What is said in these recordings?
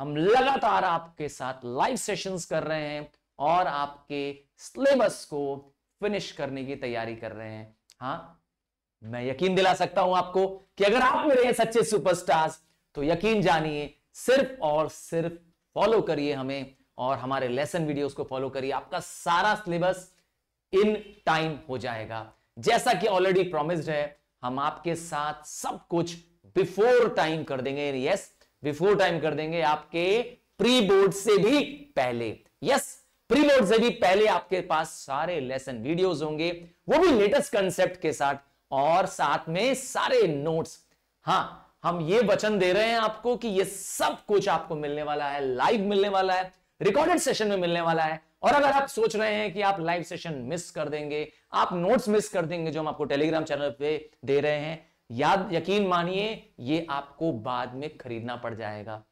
हम लगातार आपके साथ लाइव सेशंस कर रहे हैं और आपके सिलेबस को फिनिश करने की तैयारी कर रहे हैं हाँ मैं यकीन दिला सकता हूं आपको कि अगर आप मेरे हैं सच्चे सुपरस्टार्स तो यकीन जानिए सिर्फ और सिर्फ फॉलो करिए हमें और हमारे लेसन वीडियोस को फॉलो करिए आपका सारा सिलेबस इन टाइम हो जाएगा जैसा कि ऑलरेडी प्रॉमिस्ड है हम आपके साथ सब कुछ बिफोर टाइम कर देंगे यस बिफोर टाइम कर देंगे आपके प्री बोर्ड से भी पहले यस प्री बोर्ड से भी पहले आपके पास सारे लेसन वीडियोस होंगे वो भी लेटेस्ट कंसेप्ट के साथ और साथ में सारे नोट्स हाँ हम ये वचन दे रहे हैं आपको कि ये सब कुछ आपको मिलने वाला है लाइव मिलने वाला है रिकॉर्डेड सेशन में मिलने वाला है और अगर आप सोच रहे हैं कि आप लाइव सेशन मिस कर देंगे आप नोट्स मिस कर देंगे जो हम आपको टेलीग्राम चैनल पे दे रहे हैं याद यकीन मानिए ये आपको बाद में खरीदना पड़ जाएगा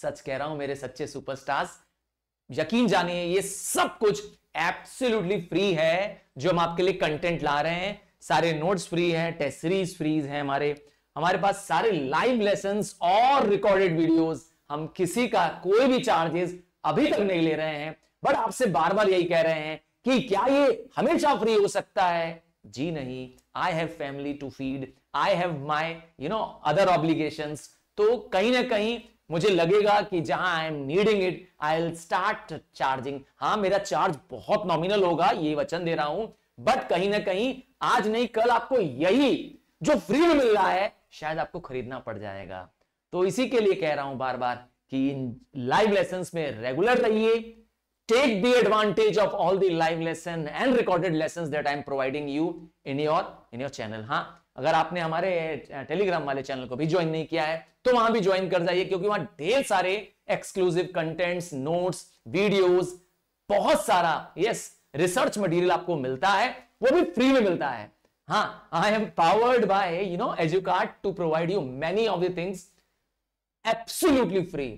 सच कह रहा हूं मेरे सच्चे सुपरस्टार्स यकीन जानिए ये सब कुछ एब्सोल्युटली फ्री है जो हम आपके लिए कंटेंट ला रहे हैं सारे नोट्स फ्री है टेस्ट सीरीज फ्री है हमारे हमारे पास सारे लाइव लेसन और रिकॉर्डेड वीडियोज हम किसी का कोई भी चार्जेस अभी तक नहीं ले रहे हैं बट आपसे बार बार यही कह रहे हैं कि क्या ये हमेशा फ्री हो सकता है जी नहीं I have family to feed I have my you know other obligation तो कहीं ना कहीं मुझे लगेगा कि जहां I am needing it I will start charging हाँ मेरा चार्ज बहुत नॉमिनल होगा ये वचन दे रहा हूं बट कहीं ना कहीं आज नहीं कल आपको यही जो फ्री में मिल रहा है शायद आपको खरीदना पड़ जाएगा तो इसी के लिए कह रहा हूं बार बार कि इन लाइव लेसन में रेगुलर रहिए take the advantage of all the live lesson and recorded lessons that I am providing you in your in your channel. हाँ अगर आपने हमारे टेलीग्राम वाले चैनल को भी ज्वाइन नहीं किया है तो वहां भी ज्वाइन कर जाइए क्योंकि वहां ढेर सारे एक्सक्लूसिव कंटेंट्स नोट्स वीडियोस बहुत सारा यस रिसर्च मटेरियल आपको मिलता है वो भी फ्री में मिलता है हाँ I am powered by you know Educard to provide you many of the things absolutely free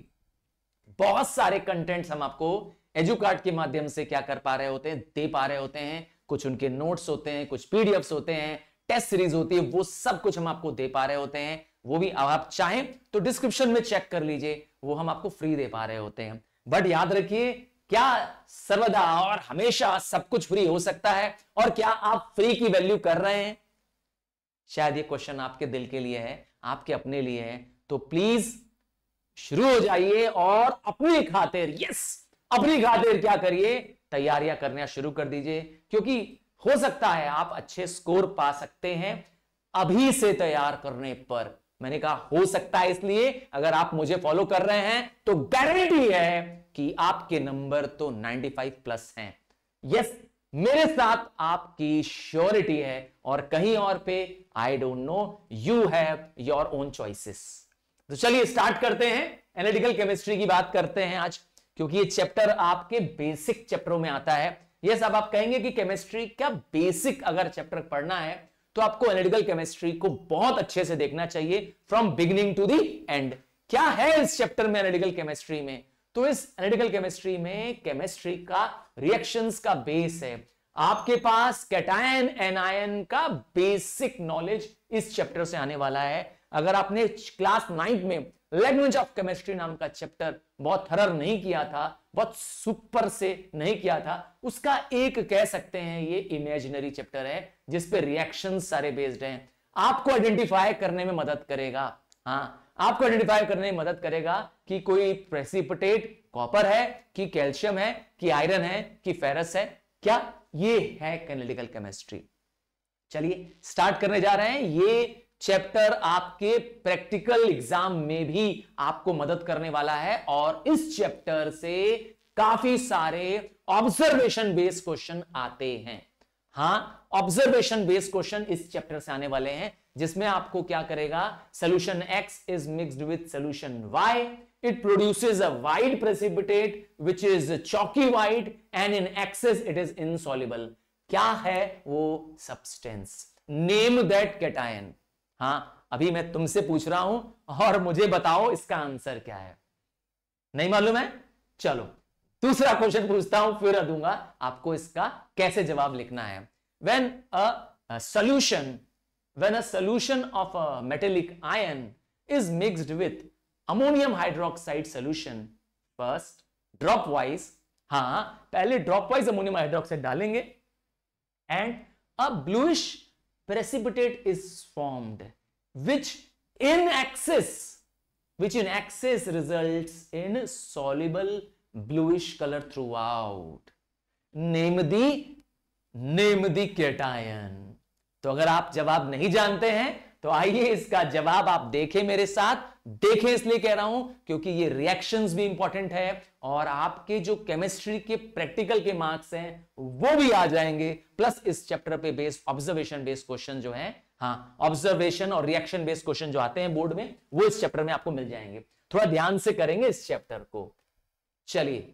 बहुत सारे कंटेंट्स हम आपको एजुकार्ड के माध्यम से क्या कर पा रहे होते हैं दे पा रहे होते हैं कुछ उनके नोट्स होते हैं कुछ पीडीएफ होते हैं टेस्ट सीरीज होती है वो सब कुछ हम आपको दे पा रहे होते हैं वो भी अब आप चाहें तो डिस्क्रिप्शन में चेक कर लीजिए वो हम आपको फ्री दे पा रहे होते हैं बट याद रखिए क्या सर्वदा और हमेशा सब कुछ फ्री हो सकता है और क्या आप फ्री की वैल्यू कर रहे हैं शायद ये क्वेश्चन आपके दिल के लिए है आपके अपने लिए है तो प्लीज शुरू हो जाइए और अपने खातिर यस अपनी खातिर क्या करिए तैयारियां करना शुरू कर दीजिए क्योंकि हो सकता है आप अच्छे स्कोर पा सकते हैं अभी से तैयार करने पर मैंने कहा हो सकता है इसलिए अगर आप मुझे फॉलो कर रहे हैं तो गारंटी है कि आपके नंबर तो 95 प्लस हैं यस मेरे साथ आपकी श्योरिटी है और कहीं और पे I don't know you have your own choices तो चलिए स्टार्ट करते हैं एनालिटिकल केमिस्ट्री की बात करते हैं आज क्योंकि ये चैप्टर आपके बेसिक चैप्टरों में आता है ये सब आप कहेंगे कि केमिस्ट्री का बेसिक अगर चैप्टर पढ़ना है तो आपको एनालिटिकल केमिस्ट्री को बहुत अच्छे से देखना चाहिए from beginning to the end क्या है इस चैप्टर में एनालिटिकल केमिस्ट्री में तो इस एनालिटिकल केमिस्ट्री में केमिस्ट्री का रिएक्शन का बेस है आपके पास कैटायन एनायन का बेसिक नॉलेज इस चैप्टर से आने वाला है अगर आपने क्लास नाइन्थ में लैंग्वेज ऑफ केमिस्ट्री नाम का चैप्टर बहुत थरर नहीं किया था बहुत सुपर से नहीं किया था उसका एक कह सकते हैं ये इमेजिनरी चैप्टर है जिसपे रिएक्शन सारे बेस्ड हैं आपको आइडेंटिफाई करने में मदद करेगा हाँ आपको आइडेंटिफाई करने में मदद करेगा कि कोई प्रेसिपिटेट कॉपर है कि कैल्शियम है कि आयरन है कि फेरस है क्या ये है कैनालिटिकल केमिस्ट्री चलिए स्टार्ट करने जा रहे हैं ये चैप्टर आपके प्रैक्टिकल एग्जाम में भी आपको मदद करने वाला है और इस चैप्टर से काफी सारे ऑब्जर्वेशन बेस्ड क्वेश्चन आते हैं हाँ ऑब्जर्वेशन बेस्ड क्वेश्चन इस चैप्टर से आने वाले हैं जिसमें आपको क्या करेगा solution X is mixed with solution Y it produces a white precipitate which is chalky white and in excess it is insoluble क्या है वो सब्सटेंस नेम दैट कैटायन हाँ अभी मैं तुमसे पूछ रहा हूं और मुझे बताओ इसका आंसर क्या है नहीं मालूम है चलो दूसरा क्वेश्चन पूछता हूं फिर दूंगा आपको इसका कैसे जवाब लिखना है when a solution when a solution of a metallic ion is mixed with ammonium hydroxide solution first drop wise हाँ पहले ड्रॉप वाइज अमोनियम हाइड्रोक्साइड डालेंगे and a bluish precipitate is formed which in excess which in excess results in soluble bluish color throughout name the name the cation तो अगर आप जवाब नहीं जानते हैं तो आइए इसका जवाब आप देखें मेरे साथ देखें इसलिए कह रहा हूं क्योंकि ये रिएक्शंस भी इंपॉर्टेंट है और आपके जो केमिस्ट्री के प्रैक्टिकल के मार्क्स हैं वो भी आ जाएंगे प्लस इस चैप्टर पे बेस्ड ऑब्जर्वेशन बेस्ड क्वेश्चन जो है हाँ ऑब्जर्वेशन और रिएक्शन बेस्ड क्वेश्चन जो आते हैं बोर्ड में वो इस चैप्टर में आपको मिल जाएंगे थोड़ा ध्यान से करेंगे इस चैप्टर को चलिए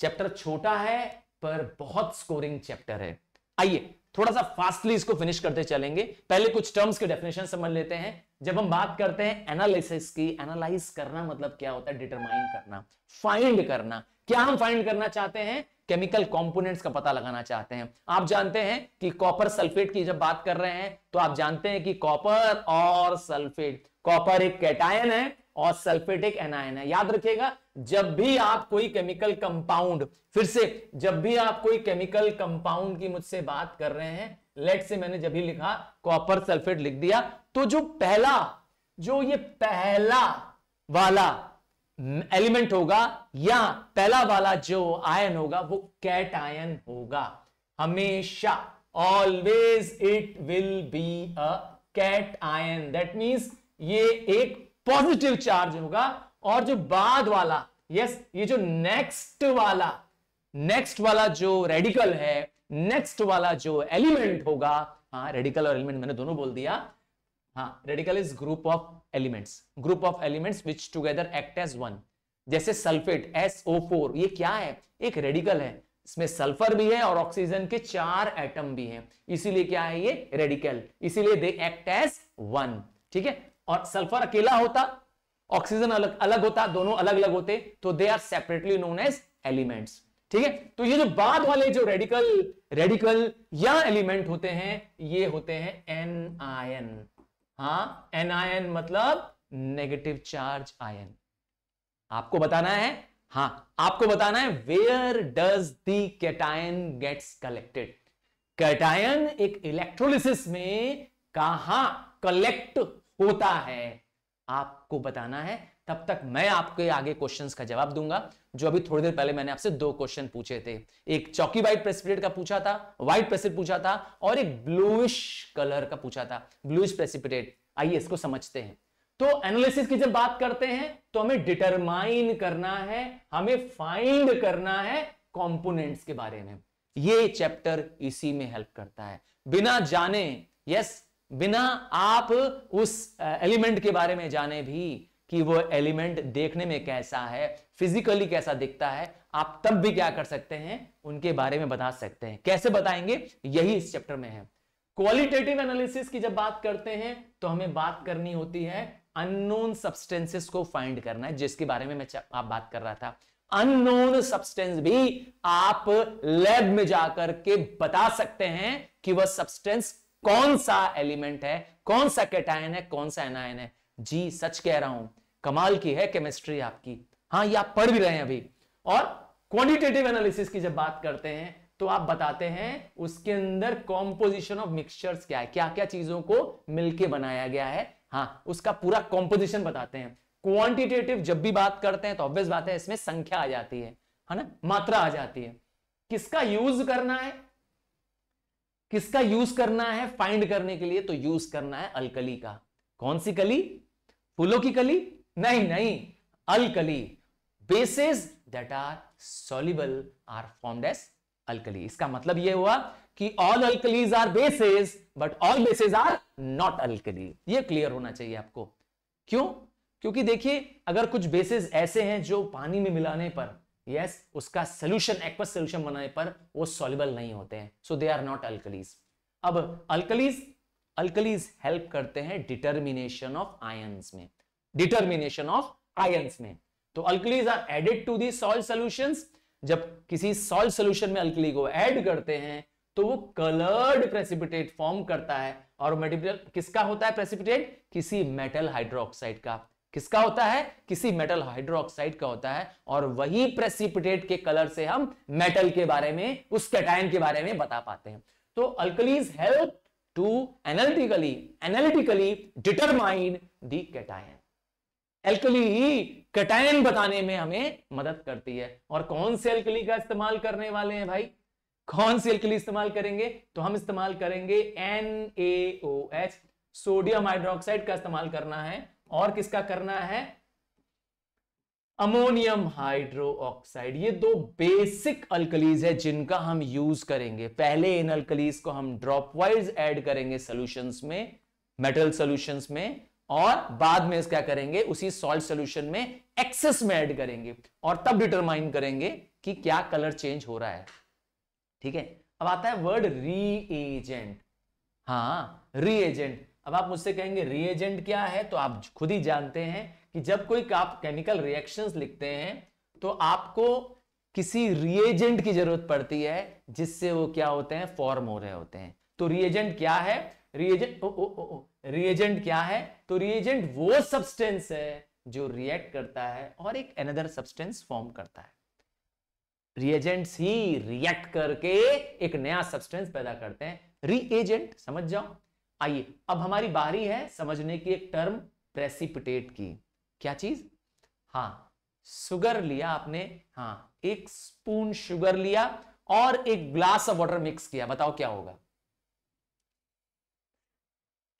चैप्टर छोटा है पर बहुत स्कोरिंग चैप्टर है आइए थोड़ा सा फास्टली इसको फिनिश करते चलेंगे पहले कुछ टर्म्स के डेफिनेशन समझ लेते हैं जब हम बात करते हैं एनालिसिस की एनालाइज करना मतलब क्या होता है डिटरमाइन करना फाइंड करना क्या हम फाइंड करना चाहते हैं केमिकल कंपोनेंट्स का पता लगाना चाहते हैं आप जानते हैं कि कॉपर सल्फेट की जब बात कर रहे हैं तो आप जानते हैं कि कॉपर और सल्फेट कॉपर एक कैटायन है और सल्फेटिक एनायन है याद रखिएगा जब भी आप कोई केमिकल कंपाउंड फिर से जब भी आप कोई केमिकल कंपाउंड की मुझसे बात कर रहे हैं लेट से मैंने जब भी लिखा कॉपर सल्फेट लिख दिया तो जो पहला जो ये पहला वाला एलिमेंट होगा या पहला वाला जो आयन होगा वो कैट आयन होगा हमेशा always it will be a cation that means ये एक पॉजिटिव चार्ज होगा और जो बाद वाला यस ये जो नेक्स्ट वाला नेक्स्ट वाला जो रेडिकल है नेक्स्ट वाला जो एलिमेंट होगा हाँ रेडिकल और एलिमेंट मैंने दोनों बोल दिया हाँ radical is group of elements group of elements which together act as one जैसे सल्फेट SO4 ये क्या है एक रेडिकल है इसमें सल्फर भी है और ऑक्सीजन के चार एटम भी हैं इसीलिए क्या है ये रेडिकल इसीलिए दे एक्ट एज वन ठीक है और सल्फर अकेला होता ऑक्सीजन अलग अलग होता दोनों अलग अलग होते तो they are separately known as elements ठीक है तो ये जो बाद वाले जो रेडिकल रेडिकल या एलिमेंट होते हैं ये होते हैं एन आयन हाँ एन आयन मतलब नेगेटिव चार्ज आयन आपको बताना है हाँ आपको बताना है where does the cation gets collected cation एक इलेक्ट्रोलिसिस में कहा कलेक्ट होता है आपको बताना है तब तक मैं आपके आगे क्वेश्चंस का जवाब दूंगा जो अभी थोड़ी देर पहले मैंने आपसे दो क्वेश्चन पूछे थे एक चौकी वाइट प्रेसिपिटेट का पूछा था व्हाइट प्रेसिपिट पूछा था और एक ब्लूइश कलर का पूछा था ब्लूइश प्रेसिपिटेट आइए इसको समझते हैं तो एनालिसिस की जब बात करते हैं तो हमें डिटरमाइन करना है हमें फाइंड करना है कंपोनेंट्स के बारे में ये चैप्टर इसी में हेल्प करता है बिना जाने यस बिना आप उस एलिमेंट के बारे में जाने भी कि वो एलिमेंट देखने में कैसा है फिजिकली कैसा दिखता है आप तब भी क्या कर सकते हैं उनके बारे में बता सकते हैं कैसे बताएंगे यही इस चैप्टर में है क्वालिटेटिव एनालिसिस की जब बात करते हैं तो हमें बात करनी होती है अननोन सब्सटेंसेस को फाइंड करना है जिसके बारे में मैं आप बात कर रहा था अननोन सब्सटेंस भी आप लैब में जाकर के बता सकते हैं कि वह सब्सटेंस कौन सा एलिमेंट है कौन सा कैटायन है कौन सा एनायन है जी सच कह रहा हूं कमाल की है केमिस्ट्री आपकी हाँ ये आप पढ़ भी रहे हैं अभी और क्वांटिटेटिव एनालिसिस की जब बात करते हैं तो आप बताते हैं उसके अंदर कॉम्पोजिशन ऑफ मिक्सचर्स क्या है क्या क्या चीजों को मिलकर बनाया गया है हाँ उसका पूरा कॉम्पोजिशन बताते हैं क्वांटिटेटिव जब भी बात करते हैं तो ऑब्वियस बात है इसमें संख्या आ जाती है है ना मात्रा आ जाती है किसका यूज करना है किसका यूज करना है फाइंड करने के लिए तो यूज करना है अलकली का कौन सी कली फूलों की कली नहीं नहीं alkali bases that are soluble are formed as alkali इसका मतलब यह हुआ कि all alkalis are bases but all bases are not alkali ये क्लियर होना चाहिए आपको क्यों क्योंकि देखिए अगर कुछ बेसिस ऐसे हैं जो पानी में मिलाने पर यस yes, उसका सोल्यूशन एक्वस सोल्यूशन बनाने पर वो सॉल्युबल नहीं होते हैं so they are not alkalis अब अल्कलीज अल्कलीज हेल्प करते हैं डिटर्मिनेशन ऑफ आयंस में डिटर्मिनेशन ऑफ आयंस में तो alkalis are added to the salt solutions जब किसी सॉल्ट सोल्यूशन में अल्कली को ऐड करते हैं तो वो कलर्ड प्रेसिपिटेट फॉर्म करता है और मटेरियल किसका होता है प्रेसिपिटेट किसी मेटल हाइड्रोक्साइड का किसका होता है किसी मेटल हाइड्रोक्साइड का होता है और वही प्रेसिपिटेट के कलर से हम मेटल के बारे में उस कैटाइन के बारे में बता पाते हैं तो alkalis help to analytically analytically determine the cation alkali cation बताने में हमें मदद करती है और कौन से एल्कली का इस्तेमाल करने वाले हैं भाई कौन से एल्कली इस्तेमाल करेंगे तो हम इस्तेमाल करेंगे N A O H sodium hydroxide का इस्तेमाल करना है और किसका करना है अमोनियम हाइड्रो ऑक्साइड ये दो बेसिक अल्कलीज है जिनका हम यूज करेंगे पहले इन अल्कलीज को हम ड्रॉप वाइज ऐड करेंगे सॉल्यूशंस में मेटल सॉल्यूशंस में और बाद में क्या करेंगे उसी सॉल्ट सोल्यूशन में एक्सेस में ऐड करेंगे और तब डिटरमाइन करेंगे कि क्या कलर चेंज हो रहा है ठीक है अब आता है वर्ड रीएजेंट हाँ रीएजेंट अब आप मुझसे कहेंगे रिएजेंट क्या है तो आप खुद ही जानते हैं कि जब कोई आप केमिकल रिएक्शन लिखते हैं तो आपको किसी रिएजेंट की जरूरत पड़ती है जिससे वो क्या होते हैं फॉर्म हो रहे होते हैं तो रिएजेंट क्या है रिएजेंट ओ ओ ओ, रिएजेंट क्या है तो रिएजेंट वो सब्सटेंस है जो रिएक्ट करता है और एक अनदर सब्सटेंस फॉर्म करता है रिएजेंट्स ही रिएक्ट करके एक नया सब्सटेंस पैदा करते हैं रिएजेंट समझ जाओ आइए अब हमारी बारी है समझने की एक टर्म प्रेसिपिटेट की क्या चीज हाँ सुगर लिया आपने हाँ एक स्पून शुगर लिया और एक ग्लास ऑफ वाटर मिक्स किया बताओ क्या होगा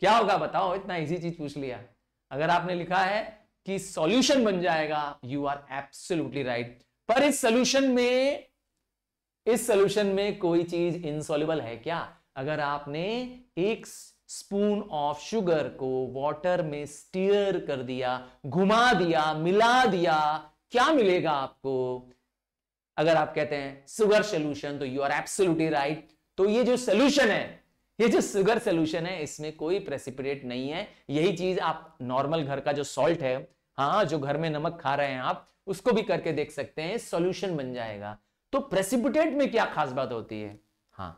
क्या होगा बताओ इतना इजी चीज पूछ लिया अगर आपने लिखा है कि सॉल्यूशन बन जाएगा यू आर एब्सोल्युटली राइट पर इस सॉल्यूशन में इस सॉल्यूशन में कोई चीज इनसॉल्युबल है क्या अगर आपने एक स्पून ऑफ शुगर को वाटर में स्टीयर कर दिया घुमा दिया मिला दिया क्या मिलेगा आपको अगर आप कहते हैं सुगर सोल्यूशन तो यू आर एब्सोल्युटली राइट तो ये जो सोल्यूशन है ये जो सुगर सोल्यूशन है इसमें कोई प्रेसिपिटेट नहीं है यही चीज आप नॉर्मल घर का जो सॉल्ट है हाँ जो घर में नमक खा रहे हैं आप उसको भी करके देख सकते हैं सोल्यूशन बन जाएगा तो प्रेसिपिटेट में क्या खास बात होती है हाँ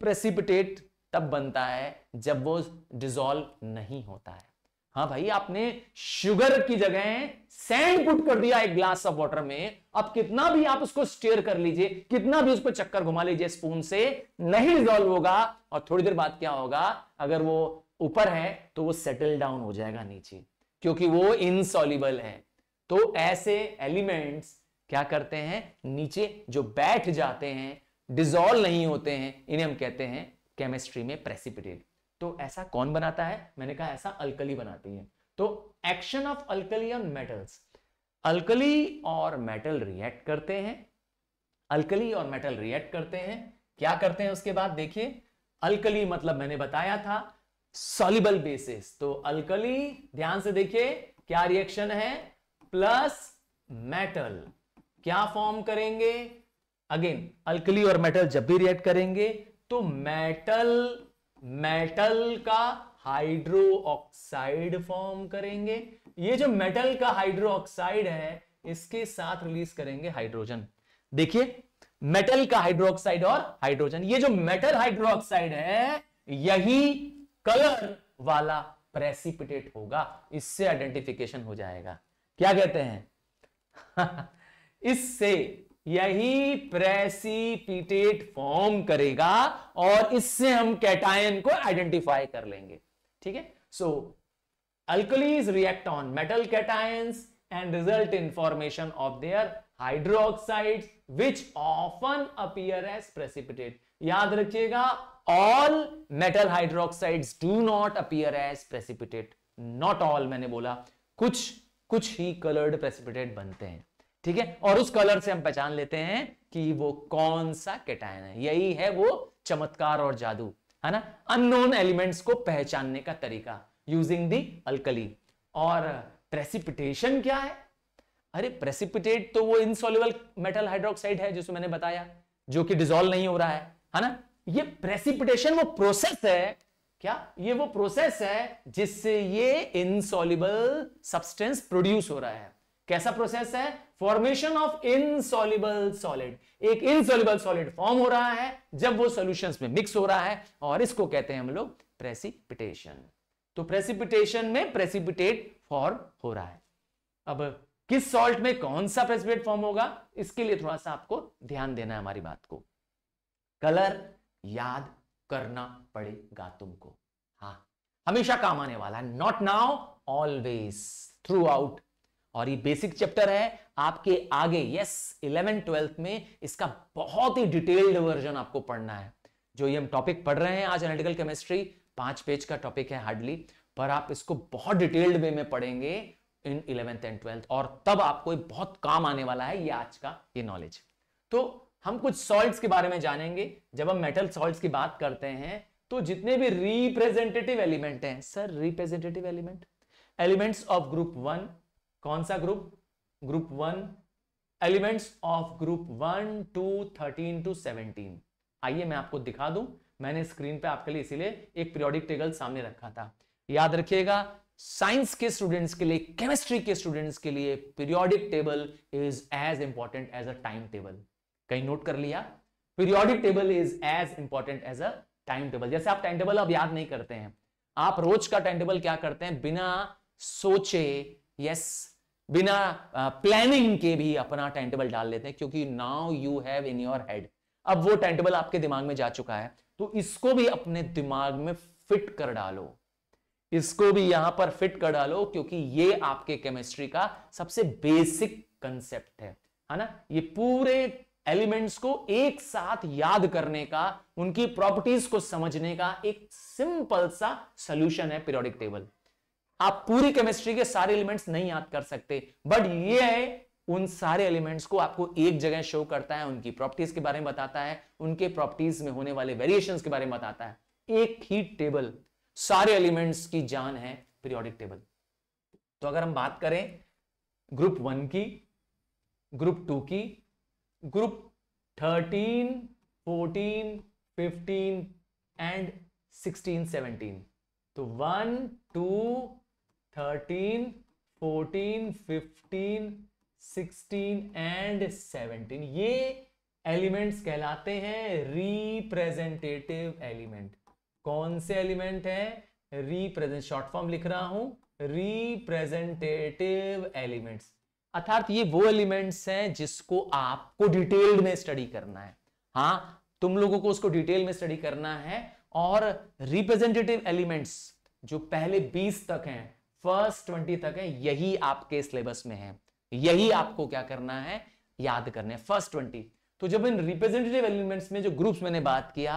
प्रेसिपिटेट तब बनता है जब वो डिजोल्व नहीं होता है हाँ भाई आपने शुगर की जगह सैंड पुट कर दिया एक ग्लास ऑफ वाटर में अब कितना भी आप उसको स्टेयर कर लीजिए कितना भी उसको चक्कर घुमा लीजिए स्पून से नहीं डिजोल्व होगा और थोड़ी देर बाद क्या होगा अगर वो ऊपर है तो वो सेटल डाउन हो जाएगा नीचे क्योंकि वो इनसॉलिबल है तो ऐसे एलिमेंट्स क्या करते हैं नीचे जो बैठ जाते हैं डिजोल्व नहीं होते हैं इन्हें हम कहते हैं केमिस्ट्री में प्रेसिपिटेट तो ऐसा कौन बनाता है मैंने कहा ऐसा अल्कली बनाती है तो action of alkali on metals alkali और मेटल रिएक्ट करते हैं अल्कली और मेटल रिएक्ट करते हैं क्या करते हैं उसके बाद देखिए अल्कली मतलब मैंने बताया था सॉलिबल बेसिस तो अल्कली ध्यान से देखिए क्या रिएक्शन है प्लस मेटल क्या फॉर्म करेंगे अगेन अल्कली और मेटल जब भी रिएक्ट करेंगे तो मेटल मेटल का हाइड्रो ऑक्साइड फॉर्म करेंगे ये जो मेटल का हाइड्रो ऑक्साइड है इसके साथ रिलीज करेंगे हाइड्रोजन देखिए मेटल का हाइड्रो ऑक्साइड और हाइड्रोजन ये जो मेटल हाइड्रो ऑक्साइड है यही कलर वाला प्रेसिपिटेट होगा इससे आइडेंटिफिकेशन हो जाएगा क्या कहते हैं इससे यही प्रेसिपिटेट फॉर्म करेगा और इससे हम कैटायन को आइडेंटिफाई कर लेंगे ठीक है so alkalis react on metal cations and result in formation of their hydroxide which often appear as precipitate याद रखिएगा all metal hydroxide do not appear as precipitate not all मैंने बोला कुछ कुछ ही कलर्ड प्रेसिपिटेट बनते हैं ठीक है और उस कलर से हम पहचान लेते हैं कि वो कौन सा कैटायन है यही है वो चमत्कार और जादू है ना अननोन एलिमेंट्स को पहचानने का तरीका यूजिंग दी अल्कली और प्रेसिपिटेशन क्या है अरे प्रेसिपिटेट तो वो इनसोल्यूबल मेटल हाइड्रोक्साइड है जिसको मैंने बताया जो कि डिजोल्व नहीं हो रहा है है ना ये प्रेसिपिटेशन वो प्रोसेस है क्या ये वो प्रोसेस है जिससे ये इनसोल्यूबल सब्सटेंस प्रोड्यूस हो रहा है कैसा प्रोसेस है फॉर्मेशन ऑफ इनसॉल्युबल सॉलिड एक इनसॉल्युबल सॉलिड फॉर्म हो रहा है जब वो सॉल्यूशंस में मिक्स हो रहा है और इसको कहते हैं हम लोग प्रेसिपिटेशन तो प्रेसिपिटेशन में प्रेसिपिटेट फॉर्म हो रहा है अब किस सॉल्ट में कौन सा प्रेसिपिटेट फॉर्म होगा इसके लिए थोड़ा सा आपको ध्यान देना है हमारी बात को कलर याद करना पड़ेगा तुमको हाँ हमेशा काम आने वाला है not now always throughout और ये बेसिक चैप्टर है आपके आगे यस इलेवन ट्वेल्थ में इसका बहुत ही डिटेल्ड वर्जन आपको पढ़ना है जो ये हम टॉपिक पढ़ रहे हैं आज एनालिटिकल केमिस्ट्री पांच पेज का टॉपिक है हार्डली पर आप इसको बहुत डिटेल्ड वे में पढ़ेंगे इन इलेवेंथ एंड ट्वेल्थ और तब आपको बहुत काम आने वाला है ये आज का ये नॉलेज तो हम कुछ सॉल्ट के बारे में जानेंगे जब हम मेटल सॉल्ट की बात करते हैं तो जितने भी रिप्रेजेंटेटिव एलिमेंट हैं sir representative element elements of group one कौन सा group group one elements of group one two thirteen to seventeen आइए मैं आपको दिखा दूं मैंने स्क्रीन पे आपके लिए इसीलिए एक पीरियोडिक टेबल सामने रखा था याद रखिएगा साइंस के स्टूडेंट्स के लिए केमिस्ट्री के स्टूडेंट्स के लिए periodic table is as important as a time table कहीं नोट कर लिया periodic table is as important as a time table जैसे आप टाइम टेबल अब याद नहीं करते हैं आप रोज का टाइम टेबल क्या करते हैं बिना सोचे यस बिना प्लानिंग के भी अपना टाइम टेबल डाल लेते हैं क्योंकि now you have in your head अब वो टाइम टेबल आपके दिमाग में जा चुका है तो इसको भी अपने दिमाग में फिट कर डालो इसको भी यहां पर फिट कर डालो क्योंकि ये आपके केमिस्ट्री का सबसे बेसिक कंसेप्ट है है ना ये पूरे एलिमेंट्स को एक साथ याद करने का उनकी प्रॉपर्टीज को समझने का एक सिंपल सा सोल्यूशन है पीरियोडिक टेबल आप पूरी केमिस्ट्री के सारे एलिमेंट्स नहीं याद कर सकते बट ये है उन सारे एलिमेंट्स को आपको एक जगह शो करता है उनकी प्रॉपर्टीज के बारे में बताता है उनके प्रॉपर्टीज में होने वाले वेरिएशन के बारे में बताता है एक ही टेबल सारे एलिमेंट्स की जान है पीरियोडिक टेबल तो अगर हम बात करें ग्रुप वन की ग्रुप टू की group thirteen fourteen fifteen and sixteen seventeen तो one two thirteen fourteen fifteen sixteen and seventeen ये एलिमेंट्स कहलाते हैं रिप्रेजेंटेटिव एलिमेंट कौन से एलिमेंट है रिप्रेजेंट शॉर्ट फॉर्म लिख रहा हूं रिप्रेजेंटेटिव एलिमेंट्स अर्थात ये वो एलिमेंट्स हैं जिसको आपको डिटेल्ड में स्टडी करना है हाँ तुम लोगों को उसको डिटेल में स्टडी करना है और रिप्रेजेंटेटिव एलिमेंट्स जो पहले 20 तक हैं फर्स्ट ट्वेंटी तक है यही आपके सिलेबस में है यही आपको क्या करना है याद करना है फर्स्ट ट्वेंटी तो जब इन रिप्रेजेंटेटिव एलिमेंट्स में जो ग्रुप्स मैंने बात किया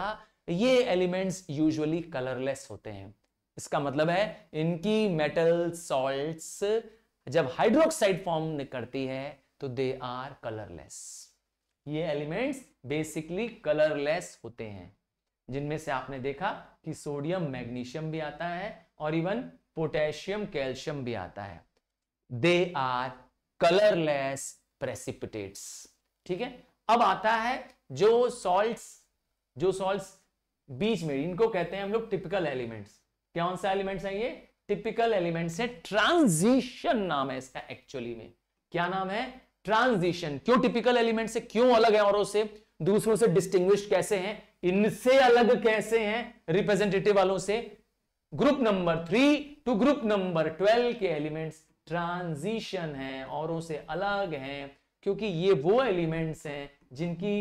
ये एलिमेंट्स यूजुअली कलरलेस होते हैं इसका मतलब है इनकी मेटल सॉल्ट्स जब हाइड्रोक्साइड फॉर्म करती है तो दे आर कलरलेस ये एलिमेंट्स बेसिकली कलरलेस होते हैं जिनमें से आपने देखा कि सोडियम मैग्नीशियम भी आता है और इवन पोटेशियम कैल्शियम भी आता है दे आर कलरलेस प्रेसिपिटेट्स ठीक है अब आता है जो सॉल्ट्स जो सॉल्ट्स बीच में इनको कहते हैं हम लोग टिपिकल एलिमेंट्स कौन सा एलिमेंट्स है ये टिपिकल एलिमेंट्स है ट्रांजिशन नाम है इसका एक्चुअली में क्या नाम है ट्रांजिशन क्यों टिपिकल एलिमेंट से क्यों अलग है औरों से दूसरों से डिस्टिंग्विश कैसे हैं इनसे अलग कैसे हैं रिप्रेजेंटेटिव वालों से ग्रुप नंबर थ्री तो ग्रुप नंबर ट्वेल्व के एलिमेंट्स ट्रांजिशन हैं औरों से अलग हैं क्योंकि ये वो एलिमेंट्स हैं जिनकी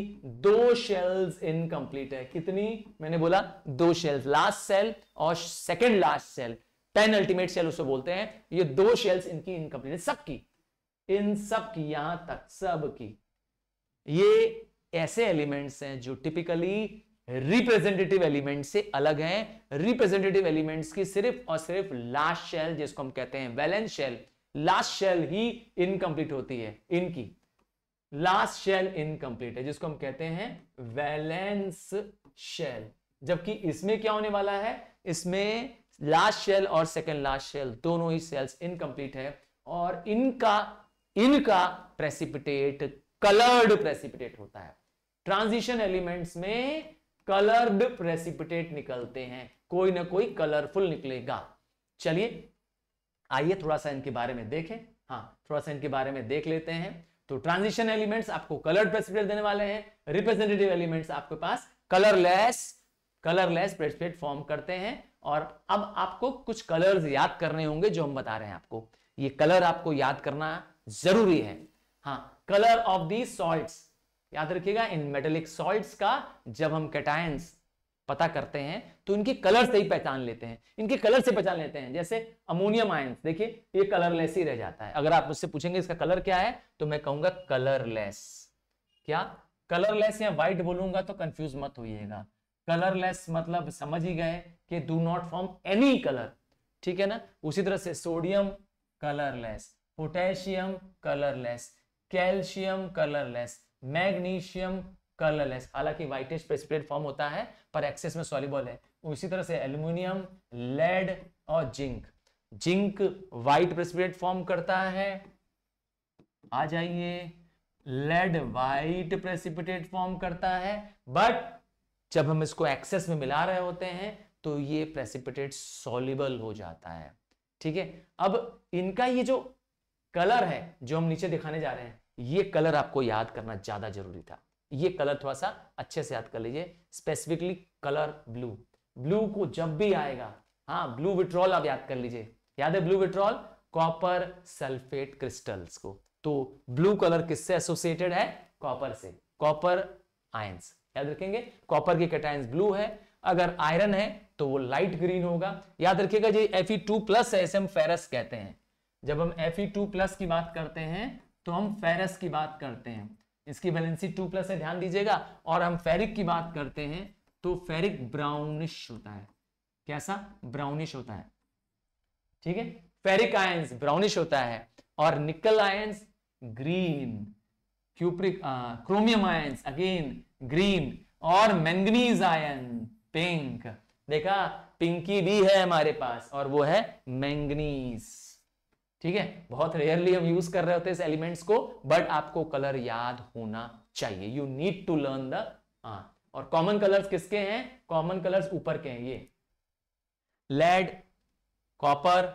दो शेल्स इनकम्प्लीट है कितनी मैंने बोला दो शेल्स लास्ट सेल और second last shell penultimate shell उसे बोलते हैं ये दो शेल्स इनकी इनकम्प्लीट है सबकी इन सब की यहां तक सब की ये ऐसे एलिमेंट्स हैं जो टिपिकली रिप्रेजेंटेटिव एलिमेंट से अलग है रिप्रेजेंटेटिव एलिमेंट्स की सिर्फ और सिर्फ लास्ट शेल जिसको हम कहते हैं वैलेंस शेल लास्ट शेल ही इनकम्प्लीट होती है इनकी लास्ट शेल इनकम्प्लीट है जिसको हम कहते हैं वैलेंस शेल जबकि इसमें क्या होने वाला है इसमें लास्ट शेल और सेकेंड लास्ट शेल दोनों ही सेल्स इनकम्प्लीट है और इनका इनका प्रेसिपिटेट कलर्ड प्रेसिपिटेट होता है ट्रांजिशन एलिमेंट्स में कलर्ड प्रेसिपिटेट निकलते हैं कोई ना कोई कलरफुल निकलेगा चलिए आइए थोड़ा सा इनके बारे में देखें हाँ थोड़ा सा इनके बारे में देख लेते हैं तो ट्रांजिशन एलिमेंट्स आपको कलर्ड प्रेसिपिटेट देने वाले हैं रिप्रेजेंटेटिव एलिमेंट्स आपके पास कलरलेस कलरलेस प्रेसिपिटेट फॉर्म करते हैं और अब आपको कुछ कलर्स याद करने होंगे जो हम बता रहे हैं आपको ये कलर आपको याद करना जरूरी है हाँ कलर ऑफ दी सॉल्ट याद रखिएगा इन मेटेलिक सॉल्ट का जब हम कैटायंस पता करते हैं तो इनके कलर से ही पहचान लेते हैं इनके कलर से पहचान लेते हैं जैसे अमोनियम आयंस देखिए ये कलरलेस ही रह जाता है अगर आप मुझसे पूछेंगे इसका कलर क्या है तो मैं कहूंगा कलरलेस क्या कलरलेस या व्हाइट बोलूंगा तो कंफ्यूज मत होइएगा कलरलेस मतलब समझ ही गए कि do not form any colour ठीक है ना उसी तरह से sodium colourless potassium colourless calcium colourless magnesium colourless हालांकि व्हाइटिश प्रेसिपिटेट फॉर्म होता है पर एक्सेस में सॉलिबल है उसी तरह से एल्यूमिनियम लेड और zinc zinc white precipitate form करता है आ जाइए लेड वाइट प्रेसिपिटेट फॉर्म करता है बट जब हम इसको एक्सेस में मिला रहे होते हैं तो ये प्रेसिपिटेट सॉलिबल हो जाता है ठीक है अब इनका ये जो कलर है जो हम नीचे दिखाने जा रहे हैं ये कलर आपको याद करना ज्यादा जरूरी था ये कलर थोड़ा सा अच्छे से याद कर लीजिए स्पेसिफिकली कलर ब्लू ब्लू को जब भी आएगा हाँ ब्लू विट्रॉल आप याद कर लीजिए याद है blue vitriol copper sulphate crystals को तो ब्लू कलर किससे एसोसिएटेड है कॉपर से कॉपर आयंस याद रखेंगे कॉपर के कटायंस ब्लू है अगर आयरन है तो वो लाइट ग्रीन होगा याद रखिएगा जी Fe2+ है इसे हम फेरस कहते हैं जब हम Fe2+ की बात करते हैं तो हम फेरस की बात करते हैं इसकी वैलेंसी टू प्लस है ध्यान दीजिएगा और हम फेरिक की बात करते हैं तो फेरिक ब्राउनिश होता है कैसा ब्राउनिश होता है ठीक है फेरिक आयंस ब्राउनिश होता है और nickel ions green cupric chromium ions again green और मैंगनीज आयन पिंक देखा पिंकी भी है हमारे पास और वो है मैंगनीज ठीक है बहुत रेयरली हम यूज कर रहे होते हैं इस एलिमेंट्स को बट आपको कलर याद होना चाहिए you need to learn the और कॉमन कलर्स किसके हैं कॉमन कलर्स ऊपर के हैं ये लेड कॉपर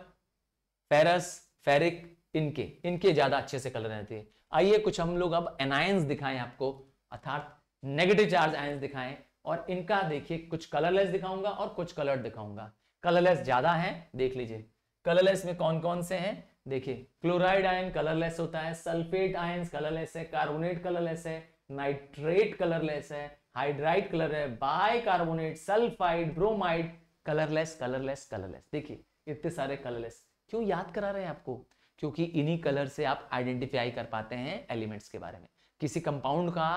फेरस फेरिक इनके इनके ज्यादा अच्छे से कलर रहते हैं आइए कुछ हम लोग अब एनायंस दिखाएं आपको अर्थात नेगेटिव चार्ज आयंस दिखाएं और इनका देखिए कुछ कलरलेस दिखाऊंगा और कुछ कलर दिखाऊंगा कलरलेस ज्यादा है देख लीजिए कलरलेस में कौन कौन से हैं देखिए क्लोराइड आयन कलरलेस होता है सल्फेट आयन कलरलेस है कार्बोनेट कलरलेस है नाइट्रेट कलरलेस है हाइड्राइट कलर है bicarbonate sulphide bromide colourless colourless colourless देखिए इतने सारे कलरलेस क्यों याद करा रहे हैं आपको क्योंकि इन्हीं कलर से आप आइडेंटिफाई कर पाते हैं एलिमेंट्स के बारे में किसी कंपाउंड का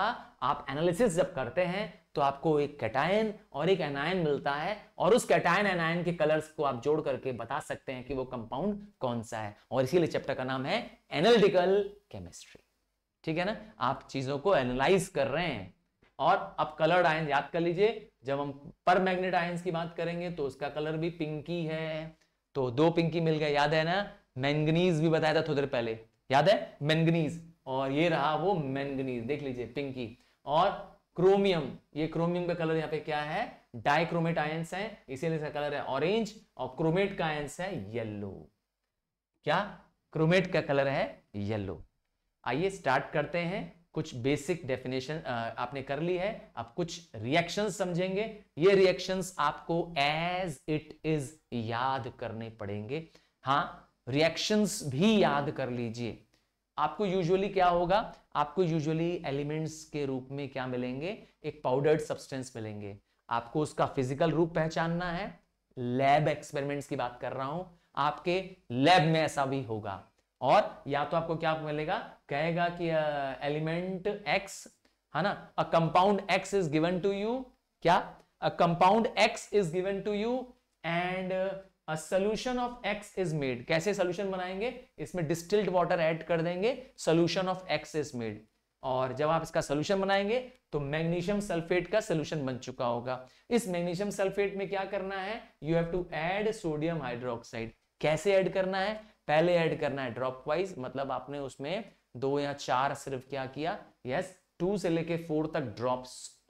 आप एनालिसिस जब करते हैं तो आपको एक कैटायन और एक एनायन मिलता है और उस कैटायन एनायन के कलर्स को आप जोड़ करके बता सकते हैं कि वो कंपाउंड कौन सा है और इसीलिए चैप्टर का नाम है एनालिटिकल केमिस्ट्री ठीक है ना आप चीजों को एनालाइज कर रहे हैं और अब कलर्ड आयन याद कर लीजिए जब हम पर मैग्नेट आयन की बात करेंगे तो उसका कलर भी पिंकी है तो दो पिंकी मिल गए याद है ना मैंगनीज भी बताया था थोड़ी देर पहले याद है मैंगनीज और ये रहा वो मैंगनीज देख लीजिए पिंकी और क्रोमियम ये क्रोमियम का कलर यहाँ पे क्या है डाइक्रोमेट आयंस है इसीलिए इसका कलर है ऑरेंज और क्रोमेट का आयंस है येलो क्या क्रोमेट का कलर है येलो आइए स्टार्ट करते हैं कुछ बेसिक डेफिनेशन आपने कर ली है आप कुछ रिएक्शन समझेंगे ये रिएक्शंस आपको एज इट इज याद करने पड़ेंगे हाँ रिएक्शंस भी याद कर लीजिए आपको यूजुअली क्या होगा आपको यूजुअली एलिमेंट्स के रूप में क्या मिलेंगे एक पाउडर्ड सब्सटेंस मिलेंगे आपको उसका फिजिकल रूप पहचानना है लैब एक्सपेरिमेंट्स की बात कर रहा हूं आपके लैब में ऐसा भी होगा और या तो आपको क्या मिलेगा कहेगा कि एलिमेंट एक्स है ना a compound X is given to you क्या a compound X is given to you and solution of X is made कैसे सोल्यूशन बनाएंगे इसमें डिस्टिल्ड वाटर ऐड कर देंगे solution of X is made और जब आप इसका सोल्यूशन बनाएंगे तो मैग्नीशियम सल्फेट का सोल्यूशन बन चुका होगा इस मैग्नीशियम सल्फेट में क्या करना है you have to add sodium hydroxide कैसे ऐड करना है पहले ऐड करना है ड्रॉप वाइज मतलब आपने उसमें दो या चार सिर्फ क्या किया यस टू से लेके फोर तक drop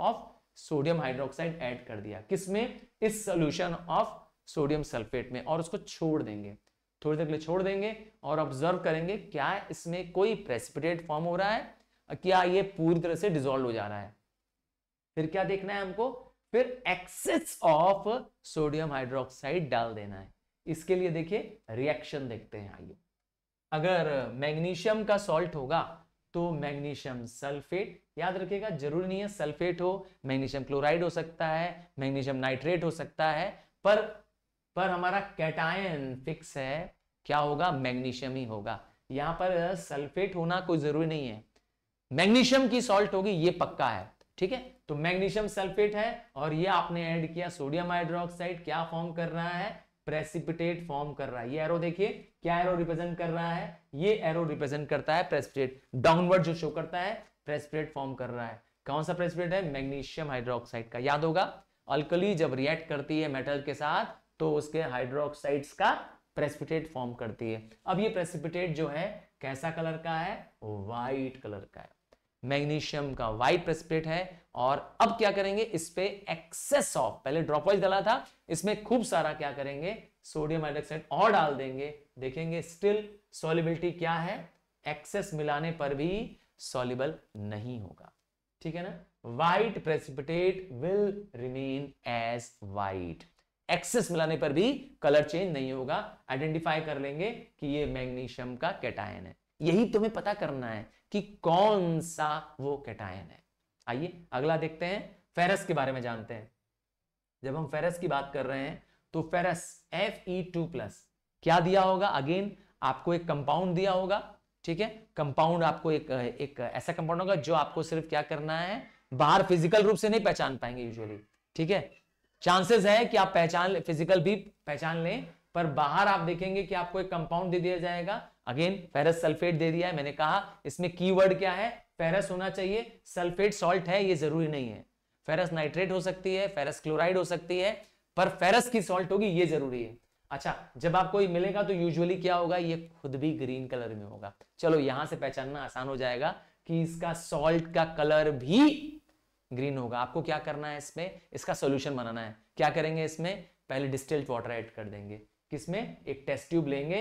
of sodium hydroxide add कर दिया किसमें इस सोल्यूशन ऑफ सोडियम सल्फेट में और उसको छोड़ देंगे थोड़ी देर के लिए छोड़ देंगे और ऑब्जर्व करेंगे क्या इसमें कोई प्रेसिपिटेट फॉर्म हो रहा है क्या ये पूरी तरह से डिजोल्व हो जा रहा है फिर क्या देखना है हमको फिर एक्सेस ऑफ सोडियम हाइड्रोक्साइड डाल देना है इसके लिए देखिए रिएक्शन देखते हैं आइए अगर मैग्नीशियम का सॉल्ट होगा तो मैग्नीशियम सल्फेट याद रखिएगा जरूरी नहीं है सल्फेट हो मैग्नीशियम क्लोराइड हो सकता है मैग्नीशियम नाइट्रेट हो सकता है पर पर हमारा कैटायन फिक्स है क्या होगा मैग्नीशियम ही होगा यहां पर सल्फेट होना कोई जरूरी नहीं है मैग्नीशियम की सॉल्ट होगी ये पक्का है ठीक है तो मैग्नीशियम सल्फेट है और ये आपने ऐड किया सोडियम हाइड्रोक्साइड क्या फॉर्म कर रहा है प्रेसिपिटेट फॉर्म कर रहा है ये एरो देखिए क्या एरो रिप्रेजेंट कर रहा है ये एरो रिप्रेजेंट करता है प्रेसिपिटेट डाउनवर्ड जो शो करता है प्रेसिपिटेट फॉर्म कर रहा है कौन सा प्रेसिपिटेट है मैग्नीशियम हाइड्रोक्साइड का याद होगा अल्कली जब रिएक्ट करती है मेटल के साथ तो उसके हाइड्रोक्साइड्स का प्रेसिपिटेट फॉर्म करती है अब ये प्रेसिपिटेट जो है कैसा कलर का है वाइट कलर का है मैग्नीशियम का वाइट प्रेसिपिटेट है और अब क्या करेंगे इस पे एक्सेस ऑफ पहले ड्रॉपवाइज डाला था इसमें खूब सारा क्या करेंगे सोडियम हाइड्रोक्साइड और डाल देंगे देखेंगे स्टिल सोलिबिलिटी क्या है एक्सेस मिलाने पर भी सोलिबल नहीं होगा ठीक है ना white precipitate will remain as white excess मिलाने पर भी कलर चेंज नहीं होगा आइडेंटिफाई कर लेंगे कि ये मैग्नीशियम का कैटायन है यही तुम्हें पता करना है कि कौन सा वो कैटायन है आइए अगला देखते हैं फेरस के बारे में जानते हैं जब हम फेरस की बात कर रहे हैं तो ferrous F E two plus क्या दिया होगा अगेन आपको एक कंपाउंड दिया होगा ठीक है कंपाउंड आपको एक एक ऐसा कंपाउंड होगा जो आपको सिर्फ क्या करना है बाहर फिजिकल रूप से नहीं पहचान पाएंगे यूजुअली ठीक है चांसेस है कि आप पहचान फिजिकल भी पहचान लें पर बाहर आप देखेंगे कि आपको एक कंपाउंड दे दिया जाएगा अगेन फेरस सल्फेट दे दिया है मैंने कहा इसमें कीवर्ड क्या है फेरस होना चाहिए सल्फेट सॉल्ट है ये जरूरी नहीं है फेरस नाइट्रेट हो सकती है फेरस क्लोराइड हो सकती है पर फेरस की सॉल्ट होगी ये जरूरी है अच्छा जब आपको ये मिलेगा तो यूजुअली क्या होगा ये खुद भी ग्रीन कलर में होगा चलो यहां से पहचानना आसान हो जाएगा कि इसका सॉल्ट का कलर भी ग्रीन होगा आपको क्या करना है इसमें इसका सोल्यूशन बनाना है क्या करेंगे इसमें पहले डिस्टिल्ड वाटर ऐड कर देंगे किसमें एक टेस्ट ट्यूब लेंगे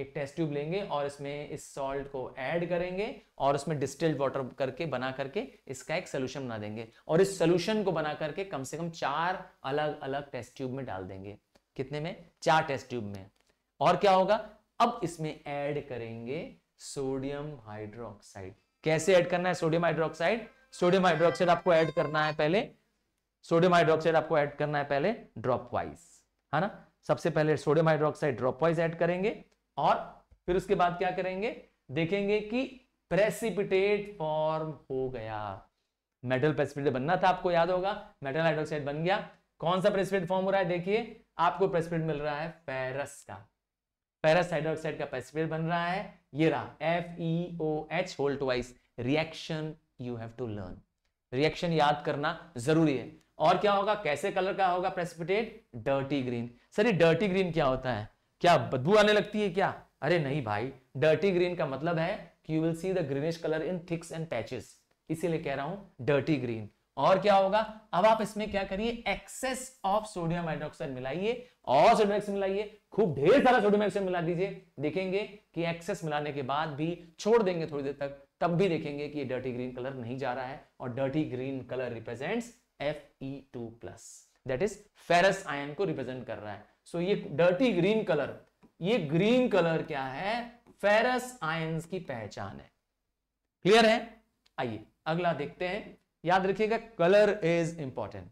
एक टेस्ट ट्यूब लेंगे और इसमें इस सॉल्ट को ऐड करेंगे और उसमें डिस्टिल्ड वाटर करके बना करके इसका एक सोल्यूशन बना देंगे और इस सोल्यूशन को बना करके कम से कम चार अलग अलग टेस्ट ट्यूब में डाल देंगे कितने में चार टेस्ट ट्यूब में और क्या होगा अब इसमें ऐड करेंगे सोडियम हाइड्रोक्साइड कैसे ऐड करना है सोडियम हाइड्रोक्साइड सोडियम हाइड्रोक्साइड आपको ऐड करना है पहले सोडियम हाइड्रोक्साइड आपको ऐड करना है पहले ड्रॉप वाइज है ना सबसे पहले sodium hydroxide drop wise add करेंगे और फिर उसके बाद क्या करेंगे देखेंगे कि प्रेसिपिटेट फॉर्म हो गया मेटल प्रेसिपिटेट बनना था आपको याद होगा मेटल हाइड्रोक्साइड बन गया कौन सा प्रेसिपिटेट फॉर्म हो रहा है देखिए आपको प्रेसिपिटेट मिल रहा है फेरस का फेरस हाइड्रोक्साइड का प्रेसिपिटेट बन रहा है ये रहा F E O H whole twice reaction you have to learn reaction याद करना जरूरी है और क्या होगा कैसे कलर का होगा प्रेसिपिटेट डर्टी ग्रीन सर ये डर्टी ग्रीन क्या होता है क्या बदबू आने लगती है क्या अरे नहीं भाई डर्टी ग्रीन का मतलब है कि you will see the greenish colour in thicks and patches इसीलिए कह रहा हूं डर्टी ग्रीन और क्या होगा अब आप इसमें क्या करिए एक्सेस ऑफ सोडियम हाइड्रोक्साइड मिलाइए और सोडियम हाइड्रोक्साइड मिलाइए खूब ढेर सारा सोडियम हाइड्रोक्साइड मिला दीजिए देखेंगे कि एक्सेस मिलाने के बाद भी छोड़ देंगे थोड़ी देर तक तब भी देखेंगे कि ये डर्टी ग्रीन कलर नहीं जा रहा है और dirty green colour represents F E two plus that is ferrous ion को रिप्रेजेंट कर रहा है सो so, ये डर्टी ग्रीन कलर ये ग्रीन कलर क्या है फेरस आयंस की पहचान है क्लियर है आइए अगला देखते हैं याद रखिएगा कलर इज इंपॉर्टेंट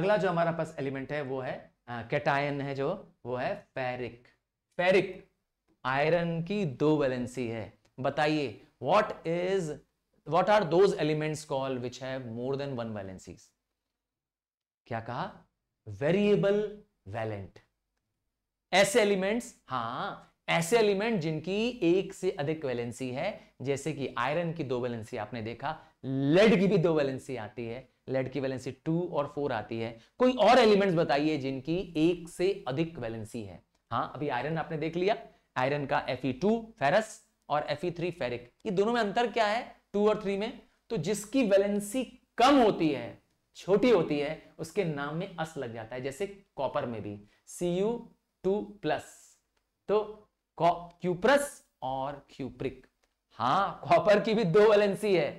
अगला जो हमारा पास एलिमेंट है वो है कैटायन है जो वो है फेरिक फेरिक आयरन की दो वैलेंसी है बताइए what is what are those elements called which have more than one valencies क्या kaha variable वैलेंट ऐसे एलिमेंट्स हाँ ऐसे एलिमेंट जिनकी एक से अधिक वैलेंसी है जैसे कि आयरन की दो वैलेंसी आपने देखा लेड की भी दो वैलेंसी आती है लेड की वैलेंसी टू और फोर आती है कोई और एलिमेंट्स बताइए जिनकी एक से अधिक वैलेंसी है हाँ अभी आयरन आपने देख लिया आयरन का एफ ई टू फेरस और एफ थ्री फेरिक ये दोनों में अंतर क्या है टू और थ्री में तो जिसकी वैलेंसी कम होती है छोटी होती है उसके नाम में अस लग जाता है जैसे कॉपर में भी सी यू टू प्लस तो क्यूप्रस और क्यूप्रिक हाँ कॉपर की भी दो वैलेंसी है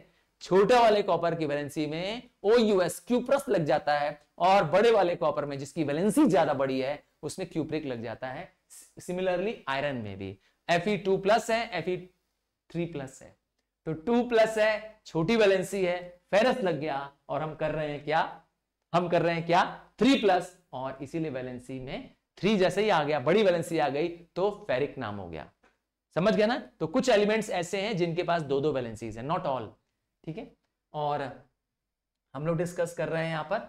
छोटे वाले कॉपर की वैलेंसी में ओ यूएस क्यूप्रस लग जाता है और बड़े वाले कॉपर में जिसकी वैलेंसी ज्यादा बड़ी है उसमें क्यूप्रिक लग जाता है सिमिलरली आयरन में भी एफ ई टू प्लस है एफ ई थ्री प्लस है तो टू प्लस है छोटी वैलेंसी है फेरस लग गया और हम कर रहे हैं क्या हम कर रहे हैं क्या थ्री प्लस और इसीलिए वैलेंसी में थ्री जैसे ही आ गया बड़ी वैलेंसी आ गई तो फेरिक नाम हो गया समझ गया ना तो कुछ एलिमेंट्स ऐसे हैं जिनके पास दो दो वैलेंसीज है नॉट ऑल ठीक है और हम लोग डिस्कस कर रहे हैं यहां पर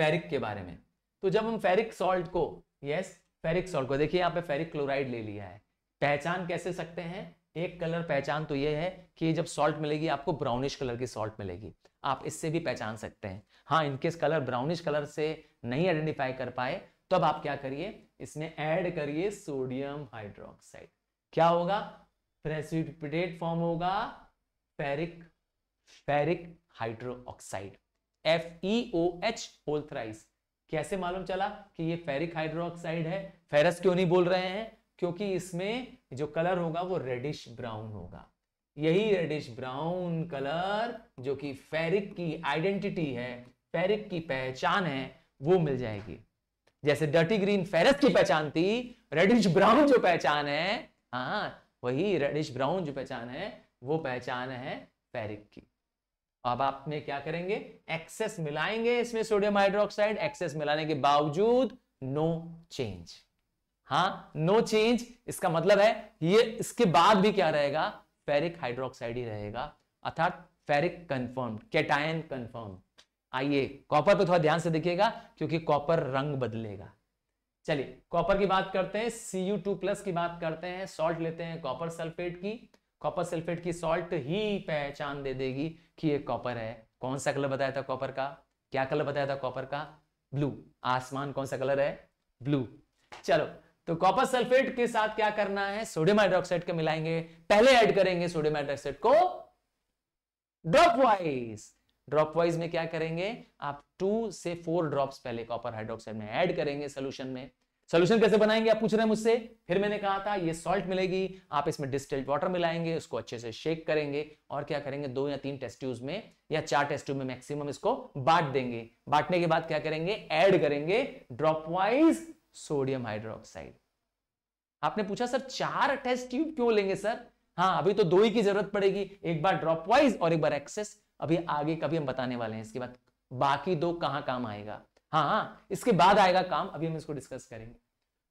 फेरिक के बारे में तो जब हम फेरिक सॉल्ट को यस फेरिक सॉल्ट को देखिए यहाँ पे फेरिक क्लोराइड ले लिया है पहचान कैसे सकते हैं एक कलर पहचान तो ये है कि जब सॉल्ट मिलेगी आपको ब्राउनिश कलर की सॉल्ट मिलेगी आप इससे भी पहचान सकते हैं हाँ इनकेस कलर ब्राउनिश कलर से नहीं आइडेंटिफाई कर पाए तो अब आप क्या करिए इसमें ऐड करिए सोडियम हाइड्रोक्साइड क्या होगा प्रेसिपिटेट फॉर्म होगा ferric ferric hydroxide F E O H whole thrice कैसे मालूम चला कि ये फेरिक हाइड्रोक्साइड है फेरस क्यों नहीं बोल रहे हैं क्योंकि इसमें जो कलर होगा वो रेडिश ब्राउन होगा यही रेडिश ब्राउन कलर जो कि फेरिक की आइडेंटिटी है फेरिक की पहचान है वो मिल जाएगी जैसे डर्टी ग्रीन फेरस की पहचान थी रेडिश ब्राउन जो पहचान है हाँ वही रेडिश ब्राउन जो पहचान है वो पहचान है फेरिक की अब आप में क्या करेंगे एक्सेस मिलाएंगे इसमें सोडियम हाइड्रोक्साइड एक्सेस मिलाने के बावजूद नो चेंज हाँ नो चेंज इसका मतलब है ये इसके बाद भी क्या रहेगा फेरिक हाइड्रोक्साइड ही रहेगा अर्थात फेरिक कंफर्म कैटायन कंफर्म आइए कॉपर पे थोड़ा ध्यान से देखिएगा क्योंकि कॉपर रंग बदलेगा चलिए कॉपर की बात करते हैं सी टू प्लस की बात करते हैं सॉल्ट लेते हैं कॉपर सल्फेट की कॉपर सल्फेट की सॉल्ट ही पहचान दे देगी कि ये कॉपर है कौन सा कलर बताया था कॉपर का क्या कलर बताया था कॉपर का ब्लू आसमान कौन सा कलर है ब्लू चलो तो कॉपर सल्फेट के साथ क्या करना है सोडियम हाइड्रोक्साइड के मिलाएंगे पहले ऐड करेंगे सोडियम हाइड्रोक्साइड को ड्रॉप वाइज ड्रॉप वाइज में क्या करेंगे आप टू से फोर ड्रॉप्स पहले कॉपर हाइड्रोक्साइड में ऐड करेंगे सोल्यूशन में सोल्यूशन कैसे बनाएंगे आप पूछ रहे हैं मुझसे फिर मैंने कहा था ये सॉल्ट मिलेगी आप इसमें डिस्टिल्ड वाटर मिलाएंगे उसको अच्छे से शेक करेंगे और क्या करेंगे दो या तीन टेस्ट ट्यूब में या चार टेस्ट ट्यूब में मैक्सिमम इसको बांट देंगे बांटने के बाद क्या करेंगे ऐड करेंगे ड्रॉप वाइज सोडियम हाइड्रोक्साइड आपने पूछा सर चार टेस्ट ट्यूब क्यों लेंगे सर हाँ अभी तो दो ही की जरूरत पड़ेगी एक बार ड्रॉप वाइज और एक बार एक्सेस अभी आगे कभी हम बताने वाले हैं इसके बाद बाकी दो कहां काम आएगा हाँ हाँ इसके बाद आएगा काम अभी हम इसको डिस्कस करेंगे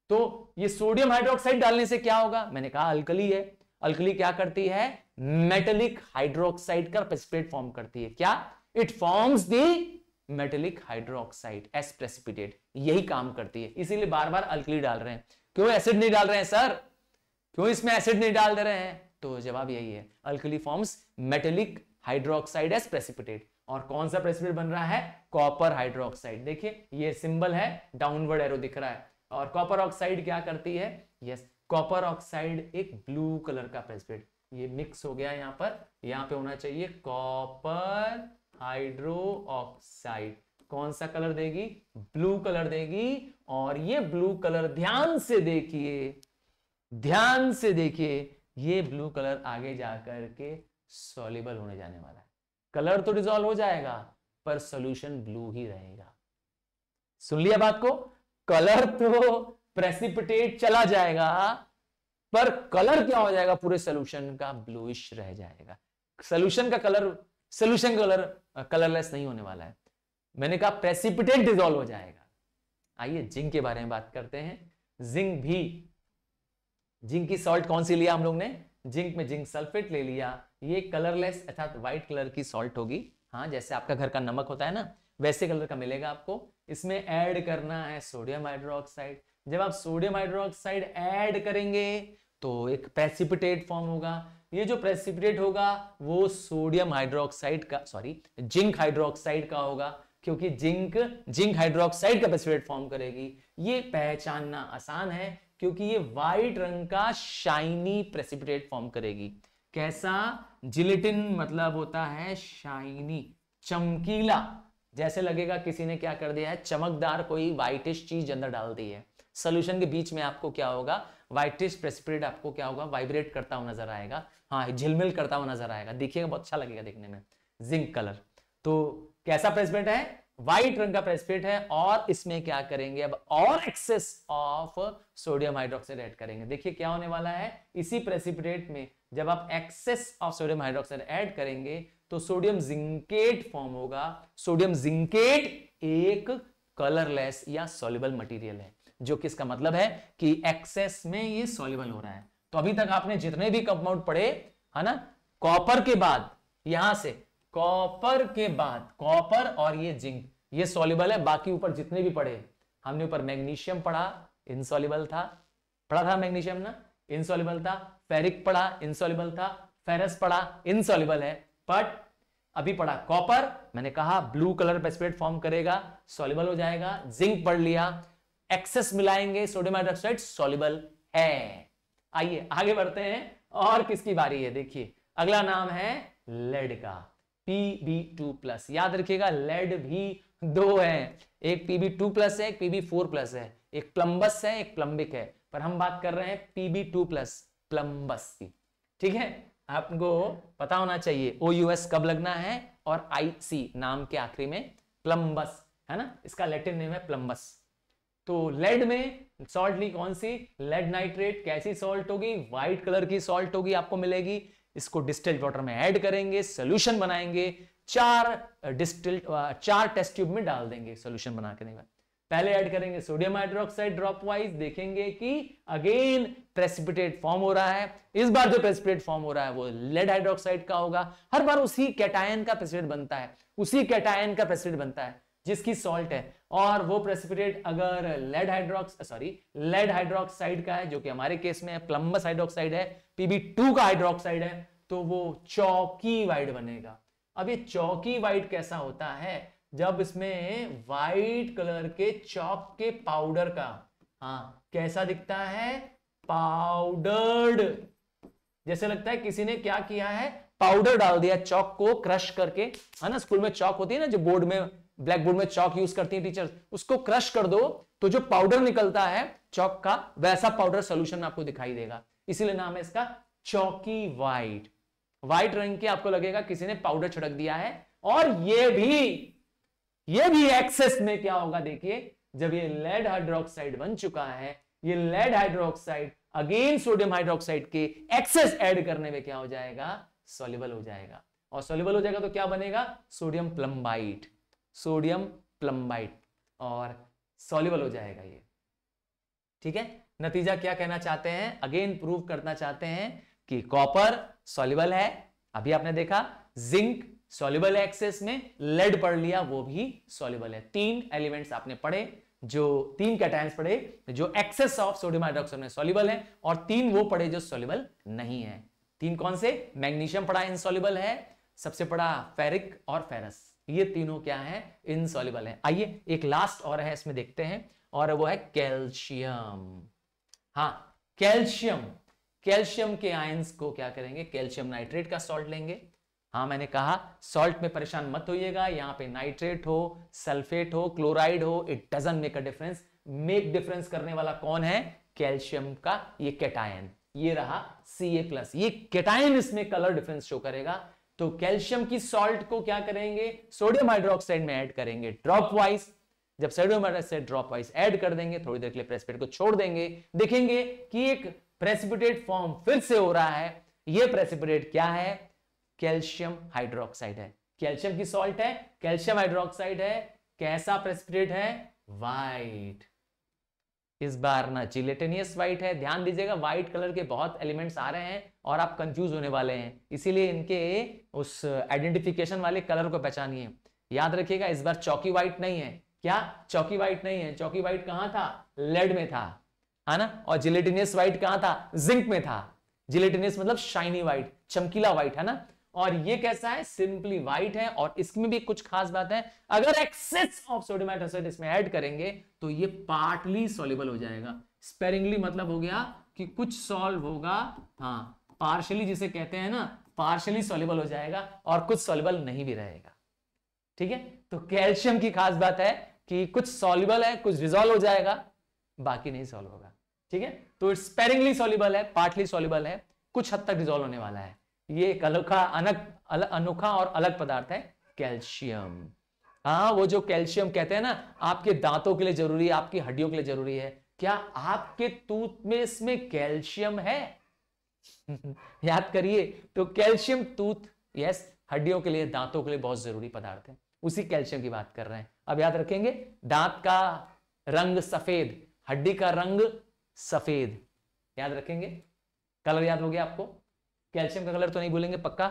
तो ये सोडियम हाइड्रोक्साइड डालने से क्या होगा मैंने कहा अल्कली है अल्कली क्या करती है मेटलिक हाइड्रोक्साइड का प्रेसिपेट फॉर्म करती है क्या it forms the metallic hydroxide as precipitate यही काम करती है इसीलिए बार बार अल्कली डाल रहे हैं क्यों एसिड नहीं डाल रहे हैं सर क्यों इसमें एसिड नहीं डाल दे रहे हैं तो जवाब यही है alkali forms metallic hydroxide as precipitate और कौन सा प्रेसिपिटेट बन रहा है कॉपर हाइड्रोक्साइड देखिए ये सिंबल है डाउनवर्ड एरो दिख रहा है और कॉपर ऑक्साइड क्या करती है यस कॉपर ऑक्साइड एक ब्लू कलर का प्रेसिपिटेट ये मिक्स हो गया यहां पर यहां पे होना चाहिए कॉपर हाइड्रो ऑक्साइड कौन सा कलर देगी ब्लू कलर देगी और ये ब्लू कलर ध्यान से देखिए ध्यान से देखिए ये ब्लू कलर आगे जाकर के सॉलिबल होने जाने वाला है कलर तो डिजोल्व हो जाएगा पर सॉल्यूशन ब्लू ही रहेगा सुन लिया बात को कलर तो प्रेसिपिटेट चला जाएगा पर कलर क्या हो जाएगा पूरे सोल्यूशन का ब्लूइश रह जाएगा सोल्यूशन का कलर सोल्यूशन कलर कलरलेस नहीं होने वाला है मैंने कहा प्रेसिपिटेट डिजोल्व हो जाएगा आइए जिंक के बारे में बात करते हैं जिंक भी जिंक की सॉल्ट कौन सी लिया हम लोग ने जिंक में जिंक सल्फेट ले लिया ये कलरलेस अर्थात व्हाइट कलर की सॉल्ट होगी हाँ जैसे आपका घर का नमक होता है ना वैसे कलर का मिलेगा आपको इसमें ऐड करना है सोडियम हाइड्रोक्साइड जब आप सोडियम हाइड्रोक्साइड ऐड करेंगे तो एक प्रेसिपिटेट फॉर्म होगा ये जो प्रेसिपिटेट होगा वो सोडियम हाइड्रोक्साइड का सॉरी जिंक हाइड्रोक्साइड का होगा क्योंकि जिंक जिंक हाइड्रोक्साइड का प्रेसिपिटेट फॉर्म करेगी ये पहचानना आसान है क्योंकि ये वाइट रंग का शाइनी प्रेसिपिटेट फॉर्म करेगी कैसा जिलेटिन मतलब होता है शाइनी चमकीला जैसे लगेगा किसी ने क्या कर दिया है चमकदार कोई वाइटिश चीज अंदर डाल दी है सोल्यूशन के बीच में आपको क्या होगा वाइटिस प्रेसिपिटेट आपको क्या होगा वाइब्रेट करता हुआ नजर आएगा हाँ झिलमिल करता हुआ नजर आएगा देखिएगा बहुत अच्छा लगेगा देखने में जिंक कलर तो कैसा प्रेसिपिटेट है व्हाइट रंग का प्रेसिपिटेट है और इसमें क्या करेंगे अब और excess of sodium hydroxide add करेंगे देखिए क्या होने वाला है इसी प्रेसिपिटेट में जब आप excess of sodium hydroxide add करेंगे तो सोडियम जिंकेट फॉर्म होगा सोडियम जिंकेट एक कलरलेस या सोल्यूबल मटेरियल है जो कि इसका मतलब है कि एक्सेस में ये सॉल्यूबल हो रहा है तो अभी तक आपने जितने भी कंपाउंड पढ़े है ना कॉपर के बाद यहां से कॉपर के बाद कॉपर और ये जिंक ये सॉल्यूबल है बाकी ऊपर जितने भी पढ़े हमने ऊपर मैग्नीशियम पढ़ा इनसॉल्यूबल था पढ़ा था मैग्नीशियम ना इनसॉल्यूबल था फेरिक पढ़ा इनसॉल्यूबल था फेरस पढ़ा इनसॉल्यूबल है बट अभी पढ़ा कॉपर मैंने कहा ब्लू कलर पेस्पेट फॉर्म करेगा सॉल्यूबल हो जाएगा जिंक पढ़ लिया एक्सेस मिलाएंगे सोडियम हाइड्रोक्साइड सोलिबल है आइए आगे बढ़ते हैं और किसकी बारी है देखिए अगला नाम है लेड का Pb2 प्लस याद रखिएगा लेड भी दो है एक Pb2 प्लस है एक Pb4 प्लस है एक प्लम्बस है एक प्लम्बिक है पर हम बात कर रहे हैं Pb2 प्लस प्लम्बस की ठीक है आपको पता होना चाहिए ओ यूएस कब लगना है और आई सी नाम के आखिरी में प्लम्बस है ना इसका लेटिन नेम है प्लम्बस तो लेड में सॉल्ट ली कौन सी लेड नाइट्रेट कैसी सॉल्ट होगी व्हाइट कलर की सॉल्ट होगी आपको मिलेगी इसको डिस्टिल्ड वाटर में ऐड करेंगे सोल्यूशन बनाएंगे चार डिस्टिल्ड चार टेस्ट ट्यूब में डाल देंगे सोल्यूशन बना के पहले ऐड करेंगे सोडियम हाइड्रोक्साइड ड्रॉप वाइज देखेंगे कि अगेन प्रेसिपिटेट फॉर्म हो रहा है इस बार जो प्रेसिपिटेट फॉर्म हो रहा है वो लेड हाइड्रोक्साइड का होगा हर बार उसी कैटायन का प्रेसिपिटेट बनता है उसी कैटायन का प्रेसिपिटेट बनता है जिसकी सॉल्ट है और वो प्रेसिपिटेट अगर lead hydrox sorry lead hydroxide का है जो कि हमारे केस में प्लम्बस हाइड्रोक्साइड है पीबी टू का हाइड्रोक्साइड है तो वो चौकी वाइड बनेगा अब ये चौकी वाइड कैसा होता है जब इसमें वाइट कलर के चौक के पाउडर का हाँ कैसा दिखता है पाउडर्ड जैसे लगता है किसी ने क्या किया है पाउडर डाल दिया चौक को क्रश करके है हाँ ना स्कूल में चौक होती है ना जो बोर्ड में ब्लैक बोर्ड में चौक यूज करती है टीचर उसको क्रश कर दो तो जो पाउडर निकलता है चौक का वैसा पाउडर सोल्यूशन आपको दिखाई देगा इसीलिए नाम है इसका चौकी व्हाइट व्हाइट रंग के आपको लगेगा किसी ने पाउडर छिड़क दिया है और ये भी ये भी एक्सेस में क्या होगा देखिए जब ये लेड हाइड्रोक्साइड बन चुका है ये lead hydroxide again sodium hydroxide के एक्सेस ऐड करने में क्या हो जाएगा सोलिबल हो जाएगा और सोलिबल हो जाएगा तो क्या बनेगा सोडियम प्लम्बाइट सोडियम प्लम्बाइट और सॉल्यूबल हो जाएगा ये ठीक है नतीजा क्या कहना चाहते हैं अगेन प्रूव करना चाहते हैं कि कॉपर सॉल्यूबल है अभी आपने देखा जिंक सॉल्यूबल है एक्सेस में लेड पढ़ लिया वो भी सॉल्यूबल है तीन एलिमेंट्स आपने पढ़े जो तीन कैटाइन पढ़े जो एक्सेस ऑफ सोडियम हाइड्रोक्साइड में सॉल्यूबल है और तीन वो पढ़े जो सॉल्यूबल नहीं है तीन कौन से मैग्नीशियम पढ़ा इनसॉल्यूबल है सबसे पड़ा फेरिक और फेरस ये तीनों क्या है इनसॉल्युबल है आइए एक लास्ट और है इसमें देखते हैं और वो है कैल्शियम हाँ कैल्शियम कैल्शियम के आयंस को क्या करेंगे कैल्शियम नाइट्रेट का सॉल्ट लेंगे हाँ मैंने कहा सॉल्ट में परेशान मत होइएगा यहां पे नाइट्रेट हो सल्फेट हो क्लोराइड हो it doesn't make a difference make difference करने वाला कौन है कैल्शियम का ये कैटायन ये रहा सी ए प्लस ये कैटायन इसमें कलर डिफरेंस शो करेगा तो कैल्शियम की सॉल्ट को क्या करेंगे सोडियम हाइड्रोक्साइड में ऐड करेंगे ड्रॉप वाइज जब sodium hydroxide drop wise add कर देंगे थोड़ी देर के लिए प्रेसिपिटेट को छोड़ देंगे देखेंगे कि एक प्रेसिपिटेट फॉर्म फिर से हो रहा है ये प्रेसिपिटेट क्या है कैल्शियम हाइड्रोक्साइड है कैल्शियम की सॉल्ट है कैल्शियम हाइड्रोक्साइड है कैसा प्रेसिपिटेट है वाइट इस बार ना जिलेटेनियस वाइट है ध्यान दीजिएगा व्हाइट कलर के बहुत एलिमेंट्स आ रहे हैं और आप कंफ्यूज होने वाले हैं इसीलिए इनके उस आइडेंटिफिकेशन वाले कलर को पहचानिए याद रखिएगा इस बार चौकी व्हाइट नहीं है क्या चौकी व्हाइट नहीं है चौकी व्हाइट कहाँ था लेड में था हाँ मतलब है ना और जिलेटिनियस व्हाइट कहाँ था जिंक में था जिलेटिनियस मतलब शाइनी व्हाइट चमकीला व्हाइट है ना और ये कैसा है सिंपली व्हाइट है और इसमें भी कुछ खास बात है अगर एक्सेस ऑफ सोडियम हाइड्रोक्साइड इसमें ऐड करेंगे तो ये पार्टली सॉल्युबल हो जाएगा स्पेरिंगली मतलब हो गया कि कुछ सॉल्व होगा हाँ पार्शली जिसे कहते हैं ना पार्शली सॉल्युबल हो जाएगा और कुछ सॉल्युबल नहीं भी रहेगा ठीक है तो कैल्शियम की खास बात है कि कुछ सॉल्युबल है कुछ रिजॉल्व हो जाएगा बाकी नहीं सॉल्व होगा ठीक है तो स्पेरिंगली सॉल्युबल है पार्टली सॉल्युबल है कुछ हद तक रिजॉल्व होने वाला है ये एक अनोखा अनक अनोखा और अलग पदार्थ है कैल्शियम हाँ वो जो कैल्शियम कहते हैं ना आपके दांतों के लिए जरूरी है आपकी हड्डियों के लिए जरूरी है क्या आपके तूत में इसमें कैल्शियम है याद करिए तो कैल्शियम तूत यस हड्डियों के लिए दांतों के लिए बहुत जरूरी पदार्थ है उसी कैल्शियम की बात कर रहे हैं अब याद रखेंगे दांत का रंग सफेद हड्डी का रंग सफेद याद रखेंगे कलर याद हो गया आपको कैल्शियम का कलर तो नहीं भूलेंगे पक्का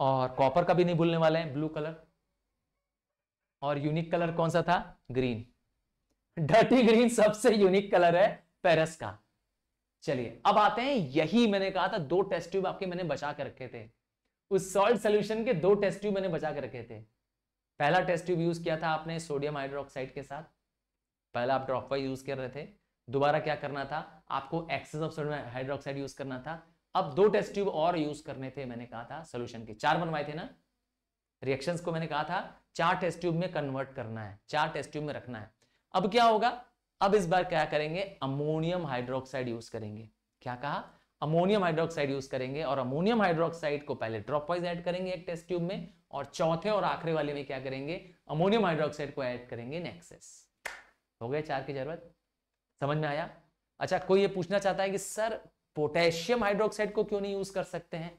और कॉपर का भी नहीं भूलने वाले हैं ब्लू कलर और यूनिक कलर कौन सा था ग्रीन डर्टी ग्रीन सबसे यूनिक कलर है पेरस का चलिए अब आते हैं यही मैंने कहा था दो टेस्ट ट्यूब आपके मैंने बचा के रखे थे उस सॉल्ट सोल्यूशन के दो टेस्ट ट्यूब मैंने बचा के रखे थे पहला टेस्ट ट्यूब यूज किया था आपने सोडियम हाइड्रोक्साइड के साथ पहला आप ड्रॉप वाइज यूज कर रहे थे दोबारा क्या करना था आपको excess of sodium hydroxide use करना था अब दो टेस्ट ट्यूब और यूज करने थे मैंने कहा था सोल्यूशन के चार बनवाए थे ना रिएक्शन को मैंने कहा था चार टेस्ट ट्यूब में कन्वर्ट करना है चार टेस्ट ट्यूब में रखना है अब क्या होगा अब इस बार क्या करेंगे अमोनियम हाइड्रोक्साइड यूज करेंगे क्या कहा अमोनियम हाइड्रोक्साइड यूज करेंगे और अमोनियम हाइड्रोक्साइड को पहले ड्रॉप वाइज ऐड करेंगे एक टेस्ट ट्यूब में और चौथे और आखिरी वाले में क्या करेंगे अमोनियम हाइड्रोक्साइड को ऐड करेंगे नेक्सेस हो गए चार की जरूरत समझ में आया अच्छा कोई ये पूछना चाहता है कि सर पोटेशियम हाइड्रोक्साइड को क्यों नहीं यूज कर सकते हैं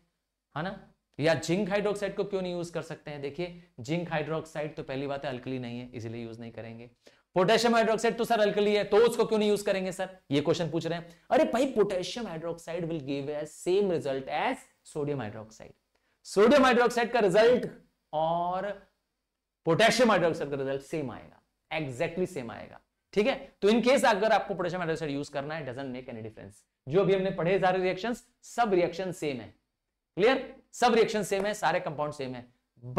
है ना या जिंक हाइड्रोक्साइड को क्यों नहीं यूज कर सकते हैं देखिए जिंक हाइड्रोक्साइड तो पहली बात है अल्कली नहीं है इसलिए यूज नहीं करेंगे पोटेशियम हाइड्रोक्साइड तो सर अल्कली है तो उसको क्यों नहीं यूज करेंगे सर ये क्वेश्चन पूछ रहे हैं अरे भाई potassium hydroxide will give a same result as sodium hydroxide sodium hydroxide का रिजल्ट और पोटेशियम हाइड्रोक्साइड का रिजल्ट सेम आएगा एग्जैक्टली exactly सेम आएगा ठीक है तो इनकेस अगर आपको पोटेशियम हाइड्रोक्साइड यूज करना है डजेंट मेक एनी डिफरेंस जो भी हमने पढ़े सारे रिएक्शन सब रिएक्शन सेम है क्लियर सब रिएक्शन सेम है सारे कंपाउंड सेम है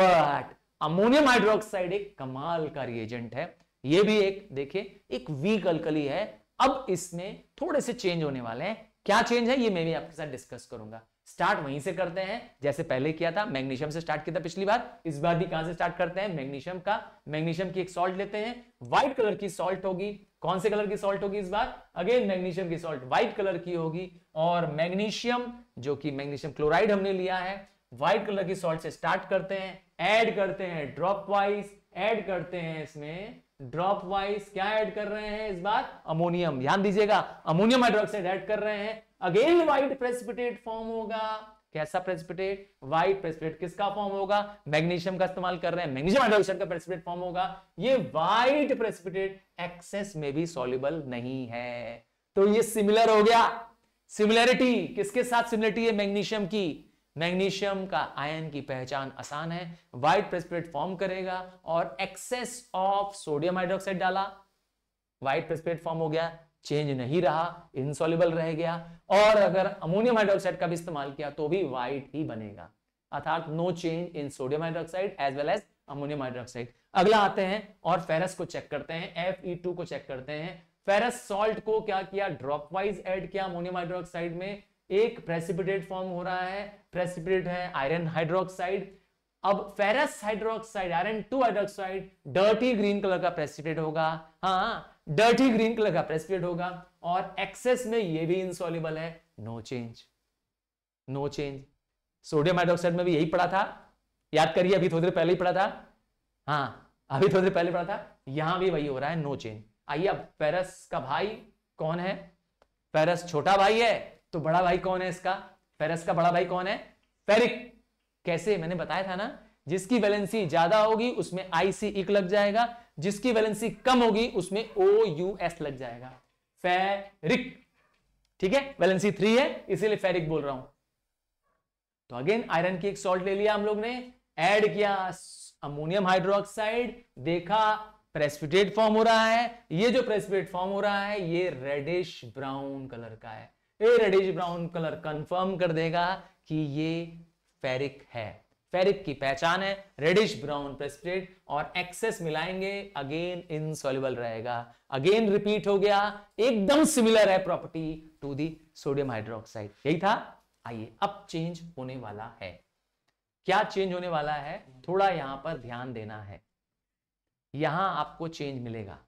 बट अमोनियम हाइड्रोक्साइड एक कमाल का रिएजेंट है ये भी एक देखिए एक वीक अलकली है अब इसमें थोड़े से चेंज होने वाले हैं क्या चेंज है ये मैं भी आपके साथ डिस्कस करूंगा स्टार्ट वहीं से करते हैं जैसे पहले किया था मैग्नीशियम से स्टार्ट किया था पिछली बार इस बार भी कहां से स्टार्ट करते हैं मैग्नीशियम का मैग्नीशियम की एक सॉल्ट लेते हैं व्हाइट कलर की सॉल्ट होगी कौन से कलर की सॉल्ट होगी इस बार अगेन मैग्नीशियम की सॉल्ट व्हाइट कलर की होगी और मैग्नीशियम जो कि मैग्नीशियम क्लोराइड हमने लिया है व्हाइट कलर की सॉल्ट से स्टार्ट करते हैं ऐड करते हैं ड्रॉप वाइज ऐड करते हैं इसमें ड्रॉप वाइज क्या ऐड कर रहे हैं इस बार अमोनियम ध्यान दीजिएगा अमोनियम हाइड्रोक्साइड ऐड कर रहे हैं अगेन व्हाइट प्रेसिपिटेट फॉर्म होगा कैसा प्रेसिपिटेट व्हाइट प्रेसिपिटेट किसका फॉर्म होगा मैग्नीशियम का इस्तेमाल कर रहे हैं मैग्नीशियम हाइड्रोक्साइड का प्रेसिपिटेट फॉर्म होगा ये व्हाइट प्रेसिपिटेट एक्सेस में भी सॉल्युबल नहीं है तो ये सिमिलर हो गया सिमिलरिटी किसके साथ सिमिलरिटी है मैग्नीशियम की मैग्नीशियम का आयन की पहचान आसान है व्हाइट प्रेसिपिटेट फॉर्म करेगा और एक्सेस ऑफ सोडियम हाइड्रोक्साइड डाला व्हाइट प्रेसिपिटेट फॉर्म हो गया चेंज नहीं रहा इनसॉल्युबल रह गया और अगर अमोनियम हाइड्रोक्साइड का भी इस्तेमाल किया तो भी वाइट ही बनेगा अर्थात no change in sodium hydroxide as well as ammonium hydroxide अगला आते हैं और फेरस को चेक करते हैं एफ को चेक करते हैं फेरस सॉल्ट को क्या किया ड्रॉप वाइज एड किया अमोनियम हाइड्रोक्साइड में एक प्रेसिपिटेट फॉर्म हो रहा है प्रेसिपिटेट है आयरन हाइड्रोक्साइड अब ferrous hydroxide iron two hydroxide dirty green colour का प्रेसिपिटेट होगा हाँ डर्टी ग्रीन कलर का प्रेसिपिटेट होगा और एक्सेस में ये भी इंसॉल्यूबल है no change no change sodium hydroxide में भी यही पढ़ा था याद करिए अभी थोड़ी देर पहले ही पढ़ा था हाँ अभी थोड़ी देर पहले पढ़ा था यहां भी वही हो रहा है नो चेंज आइए अब पेरस का भाई कौन है पेरस छोटा भाई है तो बड़ा भाई कौन है इसका पेरस का बड़ा भाई कौन है फेरिक कैसे मैंने बताया था ना जिसकी वैलेंसी ज्यादा होगी उसमें आईसी एक e लग जाएगा जिसकी वैलेंसी कम होगी उसमें ओ यू एस लग जाएगा फेरिक ठीक है वैलेंसी थ्री है इसीलिए फेरिक बोल रहा हूं तो अगेन आयरन की एक सॉल्ट ले लिया हम लोग ने एड किया अमोनियम हाइड्रोक्साइड देखा प्रेसिपिटेट फॉर्म हो रहा है ये जो प्रेसिपिटेट फॉर्म हो रहा है ये रेडिश ब्राउन कलर का है ये रेडिश ब्राउन कलर कंफर्म कर देगा कि ये फेरिक है फेरिक की पहचान है रेडिश ब्राउन प्रेसिपिटेट और एक्सेस मिलाएंगे अगेन इनसॉल्युबल रहेगा अगेन रिपीट हो गया एकदम सिमिलर है property to the sodium hydroxide यही था आइए अब चेंज होने वाला है क्या चेंज होने वाला है थोड़ा यहां पर ध्यान देना है यहां आपको चेंज मिलेगा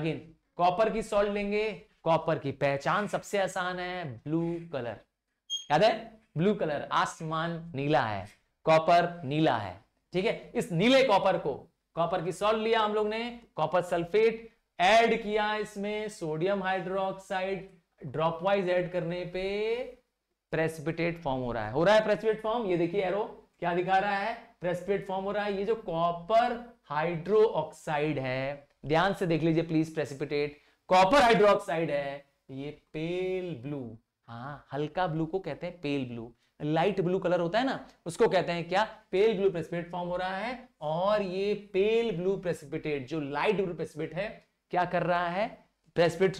अगेन कॉपर की सॉल्ट लेंगे कॉपर की पहचान सबसे आसान है ब्लू कलर याद है ब्लू कलर आसमान नीला है कॉपर नीला है ठीक है इस नीले कॉपर को कॉपर की सॉल्ट लिया हम लोग ने कॉपर सल्फेट ऐड किया इसमें sodium hydroxide drop wise add करने पे प्रेसिपिटेट फॉर्म हो रहा है हो रहा है प्रेसिपिटेट फॉर्म ये देखिए एरो क्या दिखा रहा है प्रेसिपिटेट फॉर्म हो रहा है ये जो कॉपर हाइड्रोक्साइड है ध्यान से देख लीजिए प्लीज प्रेसिपिटेट कॉपर हाइड्रोक्साइड है ये पेल ब्लू हाँ हल्का ब्लू को कहते हैं pale blue light blue colour होता है ना उसको कहते हैं क्या पेल ब्लू प्रेसिपिटेट फॉर्म हो रहा है और ये पेल ब्लू प्रेसिपिटेट जो लाइट ब्लू प्रेसिपिटेट है क्या कर रहा है प्रेसिपिट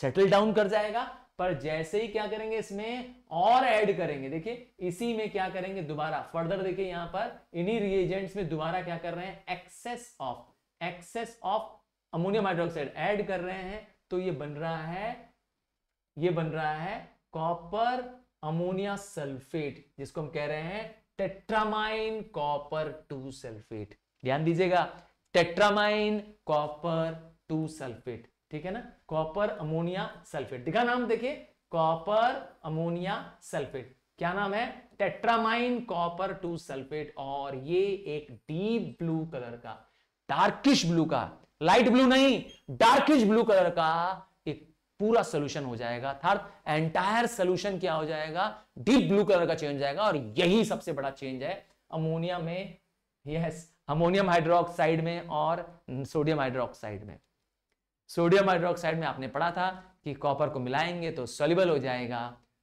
सेटल डाउन कर जाएगा पर जैसे ही क्या करेंगे इसमें और ऐड करेंगे देखिए इसी में क्या करेंगे दोबारा फर्दर देखिए यहां पर इन्हीं रिएजेंट्स में दोबारा क्या कर रहे हैं excess of excess of ammonium hydroxide add कर रहे हैं तो ये बन रहा है ये बन रहा है कॉपर अमोनिया सल्फेट जिसको हम कह रहे हैं टेट्रामाइन कॉपर टू सल्फेट ध्यान दीजिएगा टेट्रामाइन कॉपर टू सल्फेट ठीक है ना कॉपर अमोनिया सल्फेट दिखा नाम देखिए कॉपर अमोनिया सल्फेट क्या नाम है टेट्रामाइन कॉपर टू सल्फेट और ये एक डीप ब्लू कलर का डार्किश ब्लू का लाइट ब्लू नहीं डार्किश ब्लू कलर का पूरा सोल्यूशन हो जाएगा अर्थात एंटायर सोल्यूशन क्या हो जाएगा डीप ब्लू कलर का चेंज जाएगा और यही सबसे बड़ा चेंज है अमोनिया में यस अमोनियम हाइड्रोक्साइड में और सोडियम हाइड्रोक्साइड में सोडियम हाइड्रोक्साइड में आपने पढ़ा था कि कॉपर को मिलाएंगे तो सोलिबल हो जाएगा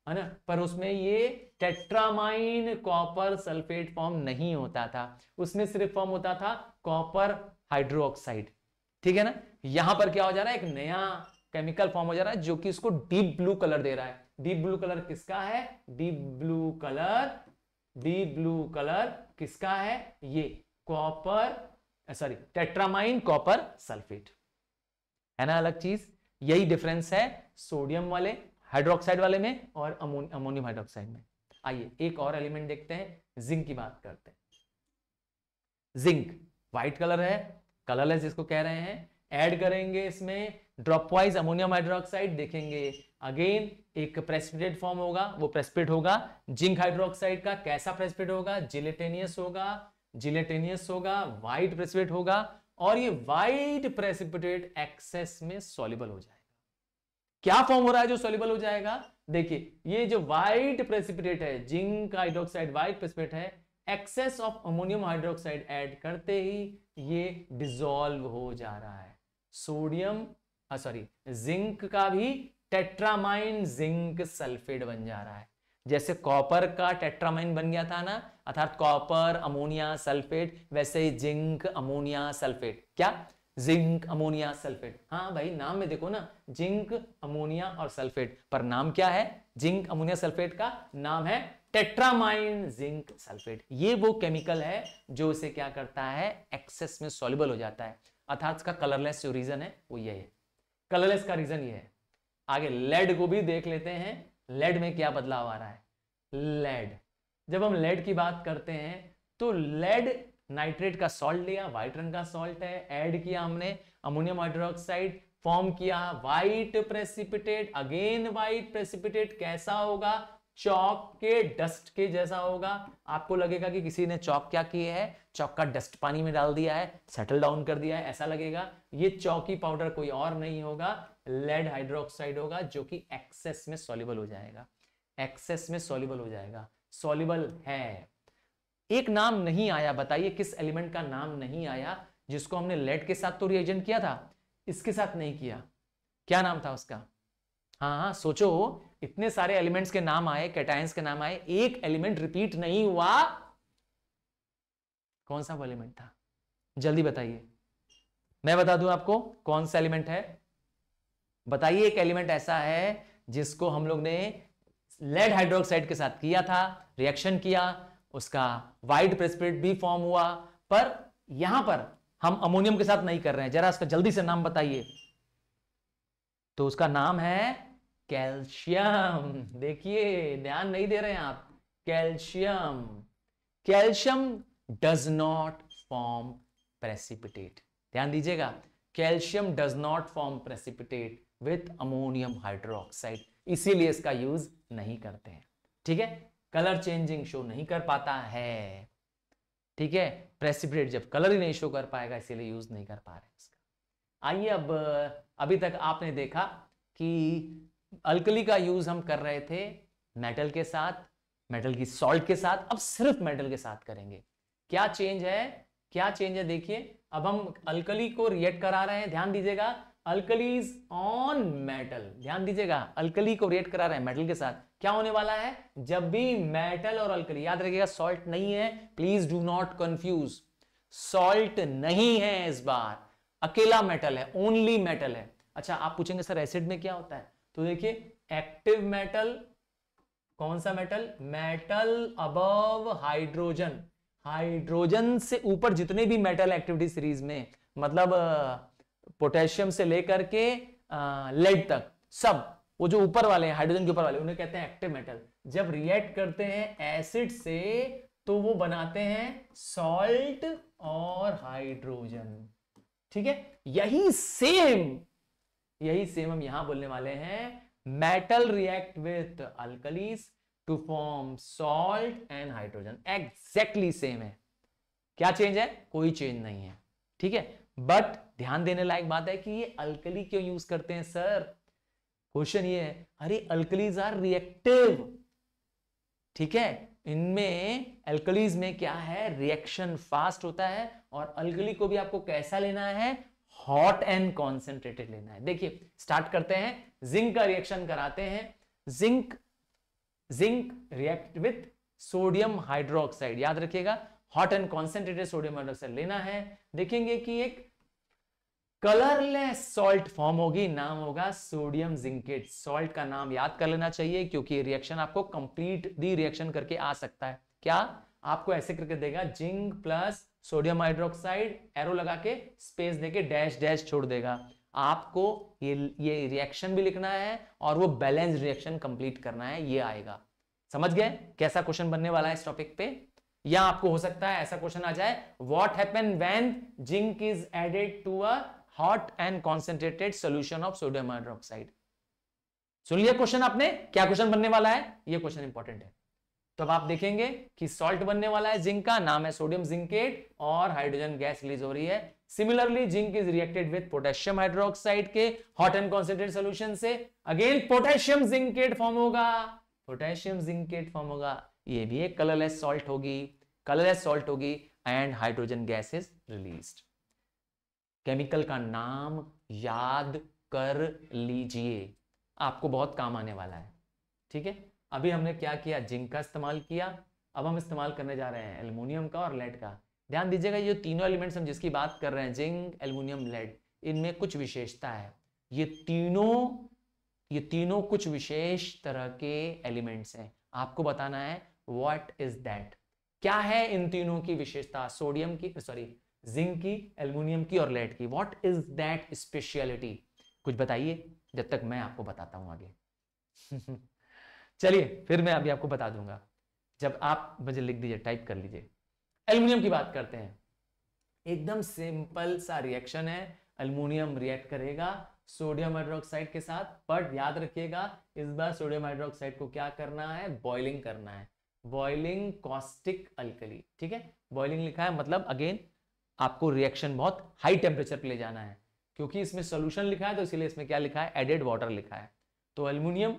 है ना पर उसमें ये टेट्रामाइन कॉपर सल्फेट फॉर्म नहीं होता था उसमें सिर्फ फॉर्म होता था कॉपर हाइड्रोक्साइड ठीक है ना यहां पर क्या हो जा रहा है एक नया केमिकल फॉर्म हो जा रहा है जो कि इसको डीप ब्लू कलर दे रहा है डीप ब्लू कलर किसका है deep blue colour deep blue colour किसका है ये copper sorry tetrammine copper sulphate है ना अलग चीज यही डिफरेंस है सोडियम वाले हाइड्रोक्साइड वाले में और अमोनियम हाइड्रोक्साइड में आइए एक और एलिमेंट देखते हैं जिंक की बात करते हैं जिंक व्हाइट कलर है कलरलेस जिसको कह रहे हैं ऐड करेंगे इसमें ड्रॉपवाइज अमोनियम हाइड्रोक्साइड देखेंगे अगेन एक प्रेसिपिटेट फॉर्म होगा वो प्रेसिपिट होगा जिंक हाइड्रोक्साइड का कैसा प्रेसिपिट होगा जिलेटेनियस होगा जिलेटेनियस होगा व्हाइट प्रेसिपिटेट होगा और ये व्हाइट प्रेसिपिटेट एक्सेस में सॉलिबल हो जाएगा क्या फॉर्म हो रहा है जो सॉलिबल हो जाएगा देखिए ये जो व्हाइट प्रेसिपिटेट है जिंक हाइड्रोक्साइड व्हाइट प्रेसिपिटेट है excess of ammonium hydroxide add करते ही ये डिजोल्व हो जा रहा है सोडियम सॉरी हाँ, जिंक का भी टेट्रामाइन जिंक सल्फेट बन जा रहा है जैसे कॉपर का टेट्रामाइन बन गया था ना अर्थात कॉपर अमोनिया सल्फेट वैसे ही जिंक अमोनिया सल्फेट क्या जिंक अमोनिया सल्फेट हाँ भाई नाम में देखो ना जिंक अमोनिया और सल्फेट पर नाम क्या है जिंक अमोनिया सल्फेट का नाम है टेट्रामाइन जिंक सल्फेट ये वो केमिकल है जो इसे क्या करता है एक्सेस में सॉल्युबल हो जाता है अर्थात इसका कलरलेस जो रीजन है वो यही है कलरलेस का रीजन ये है आगे लेड को भी देख लेते हैं लेड में क्या बदलाव आ रहा है लेड जब हम लेड की बात करते हैं तो लेड नाइट्रेट का सॉल्ट लिया व्हाइट रंग का सॉल्ट है ऐड किया हमने अमोनियम हाइड्रोक्साइड फॉर्म किया white precipitate again white precipitate कैसा होगा चौक के डस्ट के जैसा होगा आपको लगेगा कि किसी ने चौक क्या किया है चौक का डस्ट पानी में डाल दिया है सेटल डाउन कर दिया है ऐसा लगेगा ये चौकी पाउडर कोई और नहीं होगा लेड हाइड्रोक्साइड होगा जो कि एक्सेस में सॉलिबल हो जाएगा एक्सेस में सॉलिबल हो जाएगा सॉलिबल है एक नाम नहीं आया बताइए किस एलिमेंट का नाम नहीं आया जिसको हमने लेड के साथ तो रिएजेंट किया था इसके साथ नहीं किया क्या नाम था उसका हाँ हाँ सोचो इतने सारे एलिमेंट्स के नाम आए कैटायंस के नाम आए एक एलिमेंट रिपीट नहीं हुआ कौन सा वो एलिमेंट था जल्दी बताइए मैं बता दूं आपको कौन सा एलिमेंट है बताइए एक एलिमेंट ऐसा है जिसको हम लोग ने लेड हाइड्रोक्साइड के साथ किया था रिएक्शन किया उसका वाइट प्रेसिपिटेट भी फॉर्म हुआ पर यहां पर हम अमोनियम के साथ नहीं कर रहे हैं जरा उसका जल्दी से नाम बताइए तो उसका नाम है कैल्शियम देखिए ध्यान नहीं दे रहे हैं आप calcium calcium does not form precipitate ध्यान दीजिएगा calcium does not form precipitate with ammonium hydroxide इसीलिए इसका यूज नहीं करते हैं ठीक है कलर चेंजिंग शो नहीं कर पाता है ठीक है प्रेसिपिटेट जब कलर ही नहीं शो कर पाएगा इसीलिए यूज नहीं कर पा रहे इसका आइए अब अभी तक आपने देखा कि अल्कली का यूज हम कर रहे थे मेटल के साथ मेटल की सॉल्ट के साथ अब सिर्फ मेटल के साथ करेंगे क्या चेंज है क्या चेंज है देखिए अब हम अल्कली को रिएक्ट करा रहे हैं ध्यान दीजिएगा अल्कलीज ऑन मेटल ध्यान दीजिएगा अल्कली को रिएक्ट करा रहे हैं मेटल के साथ क्या होने वाला है जब भी मेटल और अल्कली याद रखिएगा सॉल्ट नहीं है please do not confuse salt नहीं है इस बार अकेला मेटल है ओनली मेटल है अच्छा आप पूछेंगे सर एसिड में क्या होता है तो देखिए एक्टिव मेटल कौन सा metal metal above hydrogen hydrogen से ऊपर जितने भी मेटल एक्टिविटी सीरीज में मतलब पोटेशियम से लेकर के लेड तक सब वो जो ऊपर वाले हैं हाइड्रोजन के ऊपर वाले उन्हें कहते हैं एक्टिव मेटल जब रिएक्ट करते हैं एसिड से तो वो बनाते हैं सॉल्ट और हाइड्रोजन ठीक है यही सेम यही सेम हम यहां बोलने वाले हैं metal react with alkalis to form salt and hydrogen exactly same है क्या चेंज है कोई चेंज नहीं है ठीक है बट ध्यान देने लायक बात है कि ये अल्कली क्यों यूज करते हैं सर क्वेश्चन ये है अरे अल्कलीज आर रिएक्टिव ठीक है इनमें अल्कलीज में क्या है रिएक्शन फास्ट होता है और अल्कली को भी आपको कैसा लेना है हॉट एंड कॉन्सेंट्रेटेड लेना है देखिए स्टार्ट करते हैं जिंक का रिएक्शन कराते हैं zinc zinc react with sodium hydroxide याद रखिएगा hot and concentrated sodium hydroxide लेना है देखेंगे कि एक कलरलेस सॉल्ट फॉर्म होगी नाम होगा सोडियम जिंकेट सॉल्ट का नाम याद कर लेना चाहिए क्योंकि रिएक्शन आपको कंप्लीट दी रिएक्शन करके आ सकता है क्या आपको ऐसे करके देगा zinc plus sodium hydroxide arrow लगा के स्पेस देके डैश डैश छोड़ देगा आपको ये ये रिएक्शन भी लिखना है और वो बैलेंस रिएक्शन कंप्लीट करना है ये आएगा समझ गए कैसा क्वेश्चन बनने वाला है इस टॉपिक पे या आपको हो सकता है ऐसा क्वेश्चन आ जाए what happen when zinc is added to a hot and concentrated solution of sodium hydroxide सुन लिया क्वेश्चन आपने क्या क्वेश्चन बनने वाला है यह क्वेश्चन इंपॉर्टेंट है तो अब आप देखेंगे कि सॉल्ट बनने वाला है जिंक का नाम है सोडियम जिंकेट और हाइड्रोजन गैस रिलीज हो रही है similarly zinc is reacted with potassium hydroxide के हॉट एंड कॉन्सेंट्रेट सोल्यूशन से अगेन पोटेशियम जिंकेट फॉर्म होगा पोटेशियम जिंकेट फॉर्म होगा ये भी एक कलरलेस सॉल्ट होगी कलरलेस सॉल्ट होगी and hydrogen gas is release chemical का नाम याद कर लीजिए आपको बहुत काम आने वाला है ठीक है अभी हमने क्या किया जिंक का इस्तेमाल किया अब हम इस्तेमाल करने जा रहे हैं एल्यूमिनियम का और लेड का ध्यान दीजिएगा ये तीनों एलिमेंट्स हम जिसकी बात कर रहे हैं जिंक एल्यूमिनियम लेड इनमें कुछ विशेषता है ये तीनों ये तीनों कुछ विशेष तरह के एलिमेंट्स हैं आपको बताना है व्हाट इज दैट क्या है इन तीनों की विशेषता सोडियम की सॉरी जिंक की एल्यूमिनियम की और लेड की व्हाट इज दैट स्पेशलिटी कुछ बताइए जब तक मैं आपको बताता हूं आगे चलिए फिर मैं अभी आपको बता दूंगा जब आप मुझे लिख दीजिए टाइप कर लीजिए एल्यूमिनियम की बात करते हैं एकदम सिंपल सा रिएक्शन है एल्यूमिनियम रिएक्ट करेगा सोडियम हाइड्रोक्साइड के साथ बट याद रखिएगा इस बार सोडियम हाइड्रोक्साइड को क्या करना है बॉइलिंग करना है बॉइलिंग कॉस्टिक अल्कली ठीक है बॉइलिंग लिखा है मतलब अगेन आपको रिएक्शन बहुत हाई टेम्परेचर पर ले जाना है क्योंकि इसमें सोल्यूशन लिखा है तो इसीलिए इसमें क्या लिखा है एडेड वाटर लिखा है तो एल्यूमिनियम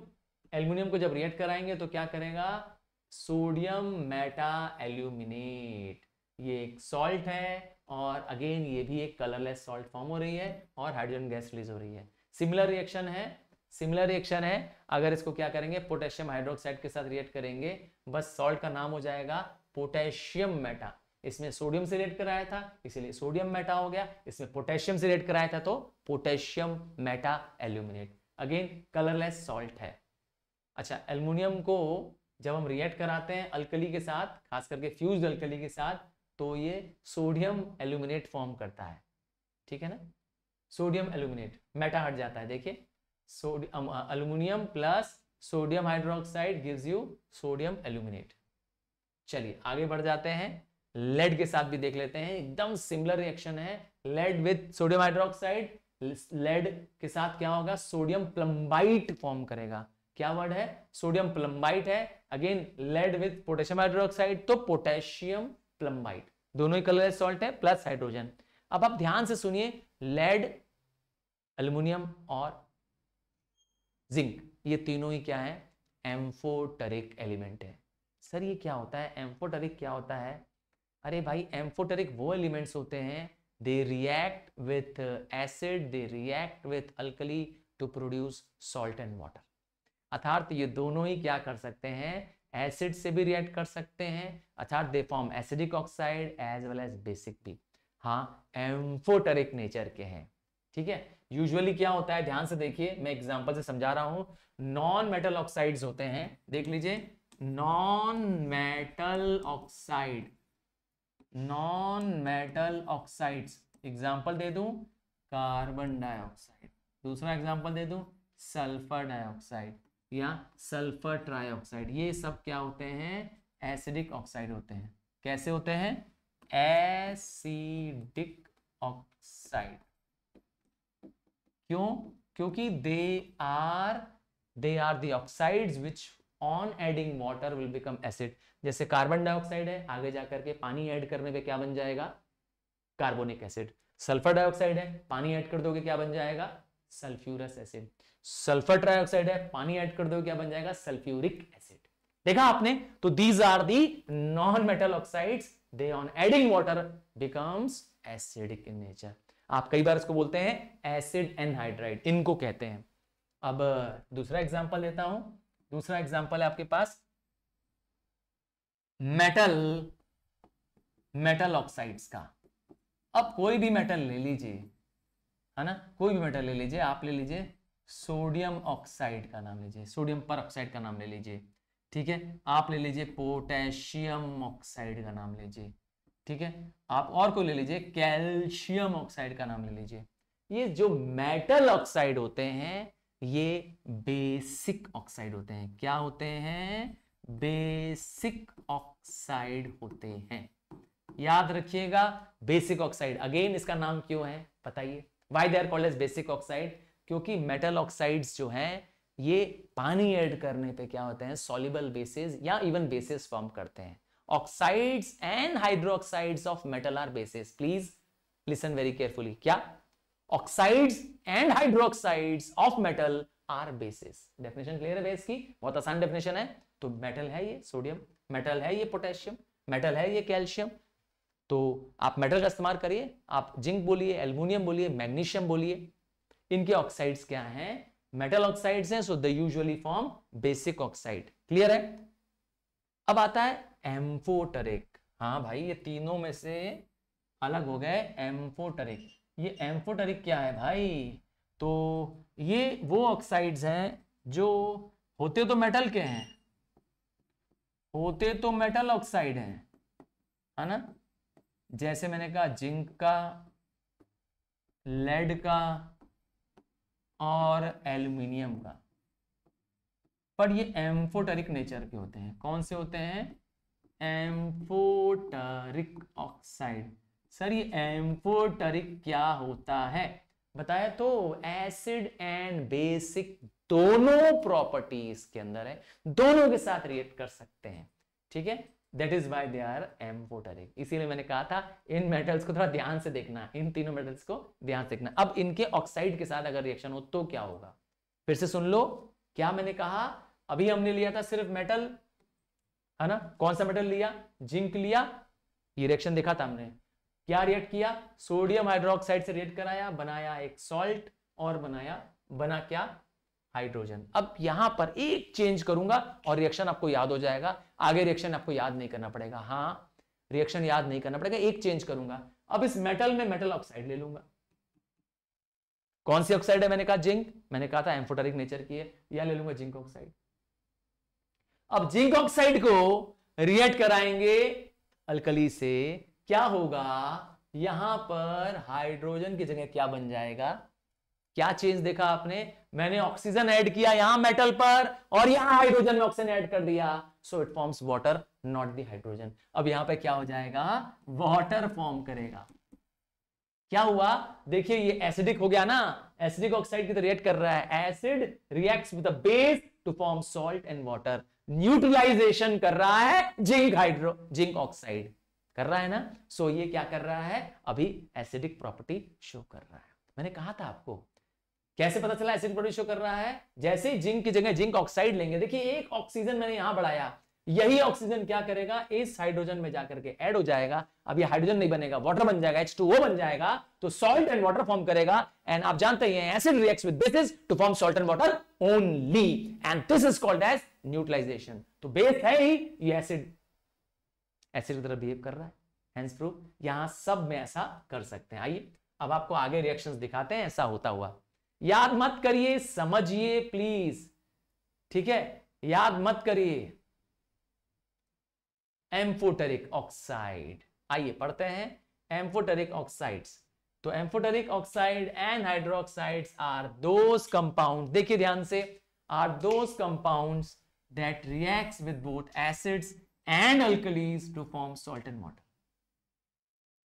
एल्यूमिनियम को जब रिएक्ट कराएंगे तो क्या करेगा सोडियम मेटा एल्यूमिनेट ये एक सॉल्ट है और अगेन ये भी एक कलरलेस सॉल्ट फॉर्म हो रही है और हाइड्रोजन गैस रिलीज हो रही है सिमिलर रिएक्शन है सिमिलर रिएक्शन है अगर इसको क्या करेंगे पोटेशियम हाइड्रोक्साइड के साथ रिएक्ट करेंगे बस सॉल्ट का नाम हो जाएगा पोटेशियम मेटा इसमें सोडियम से रिएक्ट कराया था इसीलिए सोडियम मेटा हो गया इसमें पोटेशियम से रिएक्ट कराया था तो potassium meta aluminate again colourless salt है अच्छा एल्युमिनियम को जब हम रिएक्ट कराते हैं अल्कली के साथ खास करके फ्यूज अल्कली के साथ तो ये सोडियम एल्यूमिनेट फॉर्म करता है ठीक है ना सोडियम एल्यूमिनेट मेटा हट जाता है देखिए sodium aluminium plus sodium hydroxide gives you sodium aluminate चलिए आगे बढ़ जाते हैं लेड के साथ भी देख लेते हैं एकदम सिमिलर रिएक्शन है lead with sodium hydroxide lead के साथ क्या होगा सोडियम प्लम्बाइट फॉर्म करेगा क्या वर्ड है सोडियम प्लम्बाइट है again lead with potassium hydroxide तो पोटेशियम प्लम्बाइट दोनों ही कलर सॉल्ट है प्लस हाइड्रोजन अब आप ध्यान से सुनिए लेड एल्यूमिनियम और जिंक ये तीनों ही क्या है एम्फोटरिक एलिमेंट है सर ये क्या होता है एम्फोटरिक क्या होता है अरे भाई एम्फोटरिक वो एलिमेंट्स होते हैं they react with acid they react with alkali to produce salt and water अर्थात ये दोनों ही क्या कर सकते हैं एसिड से भी रिएक्ट कर सकते हैं अर्थात they form acidic oxide as well as basic भी हाँ एम्फोटरिक नेचर के हैं ठीक है यूजुअली क्या होता है ध्यान से देखिए मैं एग्जांपल से समझा रहा हूं नॉन मेटल ऑक्साइड्स होते हैं देख लीजिए non metal oxide non metal oxides example दे दू कार्बन डाइऑक्साइड दूसरा एग्जांपल दे दू सल्फर डाइऑक्साइड या सल्फर ट्राइऑक्साइड ये सब क्या होते हैं एसिडिक ऑक्साइड होते हैं कैसे होते हैं एसिडिक ऑक्साइड क्यों क्योंकि they are they are the oxides which on adding water will become acid जैसे कार्बन डाइऑक्साइड है आगे जाकर के पानी ऐड करने पे क्या बन जाएगा कार्बोनिक एसिड सल्फर डाइऑक्साइड है पानी ऐड कर दोगे क्या बन जाएगा सल्फ्यूरस एसिड सल्फर ट्राइऑक्साइड है पानी ऐड कर दो क्या बन जाएगा सल्फ्यूरिक एसिड देखा आपने तो these are the non metal oxides they on adding water becomes acidic in nature आप कई बार इसको बोलते हैं एसिड एनहाइड्राइड इनको कहते हैं अब दूसरा एग्जाम्पल देता हूं दूसरा एग्जाम्पल है आपके पास मेटल मेटल ऑक्साइड्स का अब कोई भी मेटल ले लीजिए है ना कोई भी मेटल ले लीजिए आप ले लीजिए सोडियम ऑक्साइड का नाम लीजिए सोडियम पर का नाम ले लीजिए ठीक है आप ले लीजिए पोटेशियम ऑक्साइड का नाम लीजिए ठीक है आप और को ले लीजिए कैल्शियम ऑक्साइड का नाम ले लीजिए ये जो मेटल ऑक्साइड होते हैं ये बेसिक ऑक्साइड होते हैं क्या होते हैं बेसिक ऑक्साइड होते हैं याद रखिएगा बेसिक ऑक्साइड अगेन इसका नाम क्यों है बताइए why they're called as basic oxide क्योंकि मेटल ऑक्साइड्स जो हैं ये पानी ऐड करने पे क्या होते हैं सॉलिबल बेसिस या इवन बेसिस फॉर्म करते हैं oxides and hydroxides of metal are bases please listen very carefully क्या oxides and hydroxides of metal are bases definition clear है बेस की बहुत आसान डेफिनेशन है तो मेटल है ये सोडियम मेटल है ये पोटेशियम मेटल है ये कैल्शियम तो आप मेटल का इस्तेमाल करिए आप जिंक बोलिए एल्यूमिनियम बोलिए मैग्नीशियम बोलिए इनके ऑक्साइड्स क्या हैं मेटल ऑक्साइड्स हैं so they usually form basic oxide clear है अब आता है एम्फोटरिक हाँ भाई ये तीनों में से अलग हो गए एम्फोटरिक ये एम्फोटरिक क्या है भाई तो ये वो ऑक्साइड्स हैं जो होते तो मेटल के हैं होते तो मेटल ऑक्साइड हैं है ना जैसे मैंने कहा जिंक का लेड का और एल्यूमिनियम का पर ये एम्फोटरिक नेचर के होते हैं कौन से होते हैं एम्फोटरिक ऑक्साइड सर ये एम्फोटरिक क्या होता है बताया तो एसिड एंड बेसिक दोनों प्रॉपर्टीज के अंदर है दोनों के साथ रिएक्ट कर सकते हैं ठीक है that is why they are amphoteric इसीलिए मैंने कहा था इन मेटल्स को थोड़ा ध्यान से देखना इन तीनों मेटल्स को ध्यान से देखना अब इनके ऑक्साइड के साथ अगर रिएक्शन हो तो क्या होगा फिर से सुन लो क्या मैंने कहा अभी हमने लिया था सिर्फ मेटल है ना कौन सा मेटल लिया जिंक लिया ये रिएक्शन देखा था हमने क्या रिएक्ट किया सोडियम हाइड्रोक्साइड से रिएक्ट कराया बनाया एक सॉल्ट और बनाया बना क्या हाइड्रोजन अब यहां पर एक चेंज करूंगा और रिएक्शन आपको याद हो जाएगा आगे रिएक्शन आपको याद नहीं करना पड़ेगा हाँ रिएक्शन याद नहीं करना पड़ेगा एक चेंज करूंगा अब इस मेटल में मेटल ऑक्साइड ले लूंगा कौन सी ऑक्साइड है मैंने कहा जिंक मैंने कहा था एम्फोटरिक नेचर की है यह ले लूंगा जिंक ऑक्साइड अब जिंक ऑक्साइड को रिएक्ट कराएंगे अल्कली से क्या होगा यहां पर हाइड्रोजन की जगह क्या बन जाएगा क्या चेंज देखा आपने मैंने ऑक्सीजन ऐड किया यहां मेटल पर और यहां हाइड्रोजन में ऑक्सीजन ऐड कर दिया so it forms water not the hydrogen अब यहां पे क्या हो जाएगा वाटर फॉर्म करेगा क्या हुआ देखिए ये एसिडिक हो गया ना एसिडिक ऑक्साइड की तो रिएक्ट कर रहा है acid reacts with base to form salt and water neutralisation कर रहा है जिंक हाइड्रो जिंक ऑक्साइड कर रहा है ना सो so ये क्या कर रहा है अभी एसिडिक प्रॉपर्टी शो कर रहा है मैंने कहा था आपको कैसे पता चला एसिड प्रोड्यूस कर रहा है जैसे ही जिंक की जगह जिंक ऑक्साइड लेंगे देखिए एक ऑक्सीजन मैंने यहां बढ़ाया यही ऑक्सीजन क्या करेगा इस हाइड्रोजन में जाकर के ऐड हो जाएगा अब ये हाइड्रोजन नहीं बनेगा वाटर बन जाएगा एच बन जाएगा तो सॉल्ट एंड वाटर फॉर्म करेगा एंड आप जानते ही हैं acid react with this is to form salt and water only and this is called as neutralisation तो बेस है ही ये एसिड एसिड की तरह बिहेव कर रहा है हैंस प्रूफ यहां सब में ऐसा कर सकते हैं आइए अब आपको आगे रिएक्शंस दिखाते हैं ऐसा होता हुआ याद मत करिए समझिए प्लीज ठीक है याद मत करिए एम्फोटरिक ऑक्साइड आइए पढ़ते हैं एम्फोटरिक ऑक्साइड्स तो amphoteric oxide and hydroxides are those compound देखिए ध्यान से are those compounds that reacts with both acids and alkalis to form salt and water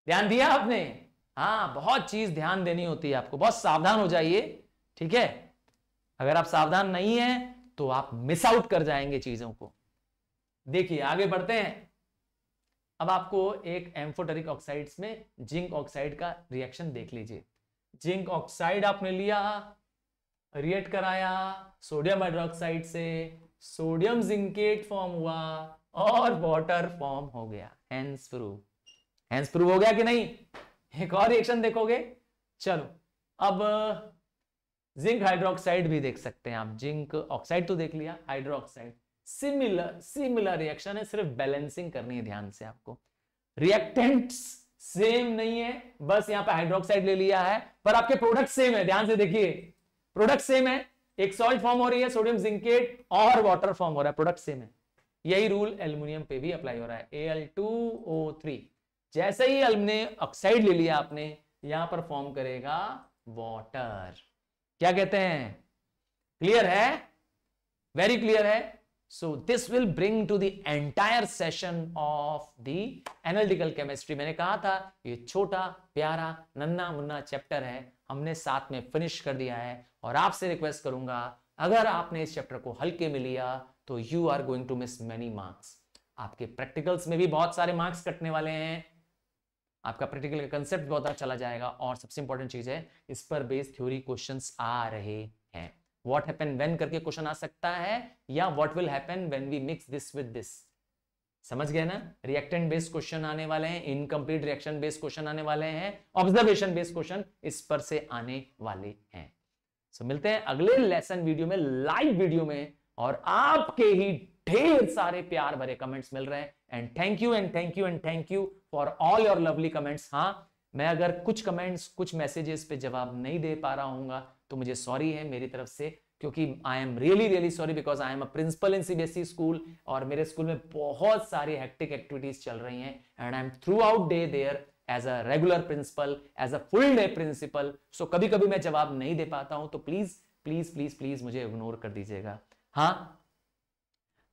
ध्यान दिया आपने हाँ बहुत चीज ध्यान देनी होती है आपको बहुत सावधान हो जाइए ठीक है अगर आप सावधान नहीं है तो आप मिस आउट कर जाएंगे चीजों को देखिए आगे बढ़ते हैं अब आपको एक एम्फोटेरिक ऑक्साइड्स में जिंक ऑक्साइड का रिएक्शन देख लीजिए जिंक ऑक्साइड आपने लिया रिएक्ट कराया सोडियम हाइड्रोक्साइड से सोडियम जिंकेट फॉर्म हुआ और वाटर फॉर्म हो गया हैंस प्रूव हैंस प्रूव हो गया कि नहीं एक और रिएक्शन देखोगे चलो अब जिंक हाइड्रोक्साइड भी देख सकते हैं आप जिंक ऑक्साइड तो देख लिया हाइड्रोक्साइड सिमिलर सिमिलर रिएक्शन है सिर्फ बैलेंसिंग करनी है ध्यान से आपको रिएक्टेंट्स सेम नहीं है बस यहाँ पे हाइड्रोक्साइड ले लिया है पर आपके प्रोडक्ट सेम है ध्यान से देखिए प्रोडक्ट सेम है एक सॉल्ट फॉर्म हो रही है सोडियम जिंकेट और वाटर फॉर्म हो रहा है प्रोडक्ट सेम है यही रूल एल्यूमिनियम पे भी अप्लाई हो रहा है थ्री जैसे ही अल्मने ऑक्साइड ले लिया आपने यहां पर फॉर्म करेगा वॉटर क्या कहते हैं क्लियर है वेरी क्लियर है so this will bring to the entire session of the analytical chemistry मैंने कहा था ये छोटा प्यारा नन्ना मुन्ना चैप्टर है हमने साथ में फिनिश कर दिया है और आपसे रिक्वेस्ट करूंगा अगर आपने इस चैप्टर को हल्के में लिया तो you are going to miss many marks आपके प्रैक्टिकल्स में भी बहुत सारे मार्क्स कटने वाले हैं आपका प्रैक्टिकल का कंसेप्ट बहुत अच्छा चला जाएगा और सबसे इंपॉर्टेंट चीज है इस पर बेस्ड थ्योरी क्वेश्चन आ रहे हैं वॉट हैपन वेन करके क्वेश्चन आ सकता है या what will happen when we mix this with this समझ गए ना रिएक्टेंट बेस्ड क्वेश्चन आने वाले हैं इनकम्प्लीट रिएक्शन बेस्ड क्वेश्चन आने वाले हैं ऑब्जर्वेशन बेस्ड क्वेश्चन इस पर से आने वाले हैं सो so, मिलते हैं अगले लेसन वीडियो में लाइव वीडियो में और आपके ही ढेर सारे प्यार भरे कमेंट्स मिल रहे हैं and thank you and thank you and thank you for all your lovely comments हाँ मैं अगर कुछ कमेंट्स कुछ मैसेजेस पे जवाब नहीं दे पा रहा हूँ तो मुझे सॉरी है मेरी तरफ से क्योंकि I am really really sorry because I am a principal in CBSE school और मेरे स्कूल में बहुत सारी हेक्टिक एक्टिविटीज चल रही हैं and I am throughout day there as a regular principal as a full day principal so कभी कभी मैं जवाब नहीं दे पाता हूं तो प्लीज प्लीज प्लीज प्लीज मुझे इग्नोर कर दीजिएगा हाँ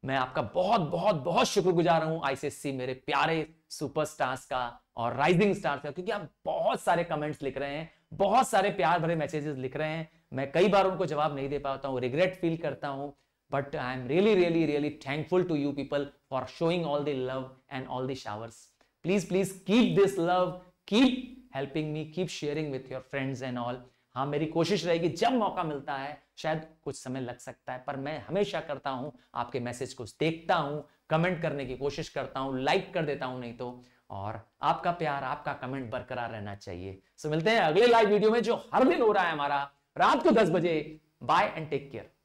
मैं आपका बहुत बहुत बहुत शुक्रगुजार हूं आईसीएससी मेरे प्यारे सुपरस्टार्स का और राइजिंग स्टार्स का क्योंकि आप बहुत सारे कमेंट्स लिख रहे हैं बहुत सारे प्यार भरे मैसेजेस लिख रहे हैं मैं कई बार उनको जवाब नहीं दे पाता हूँ रिग्रेट फील करता हूँ but I am really really really thankful to you people for showing all the love and all the showers please please keep this love keep helping me keep sharing with your friends and all हाँ मेरी कोशिश रहेगी जब मौका मिलता है शायद कुछ समय लग सकता है पर मैं हमेशा करता हूं आपके मैसेज को देखता हूं कमेंट करने की कोशिश करता हूं लाइक कर देता हूं नहीं तो और आपका प्यार आपका कमेंट बरकरार रहना चाहिए सो मिलते हैं अगले लाइव वीडियो में जो हर दिन हो रहा है हमारा रात को दस बजे बाय एंड टेक केयर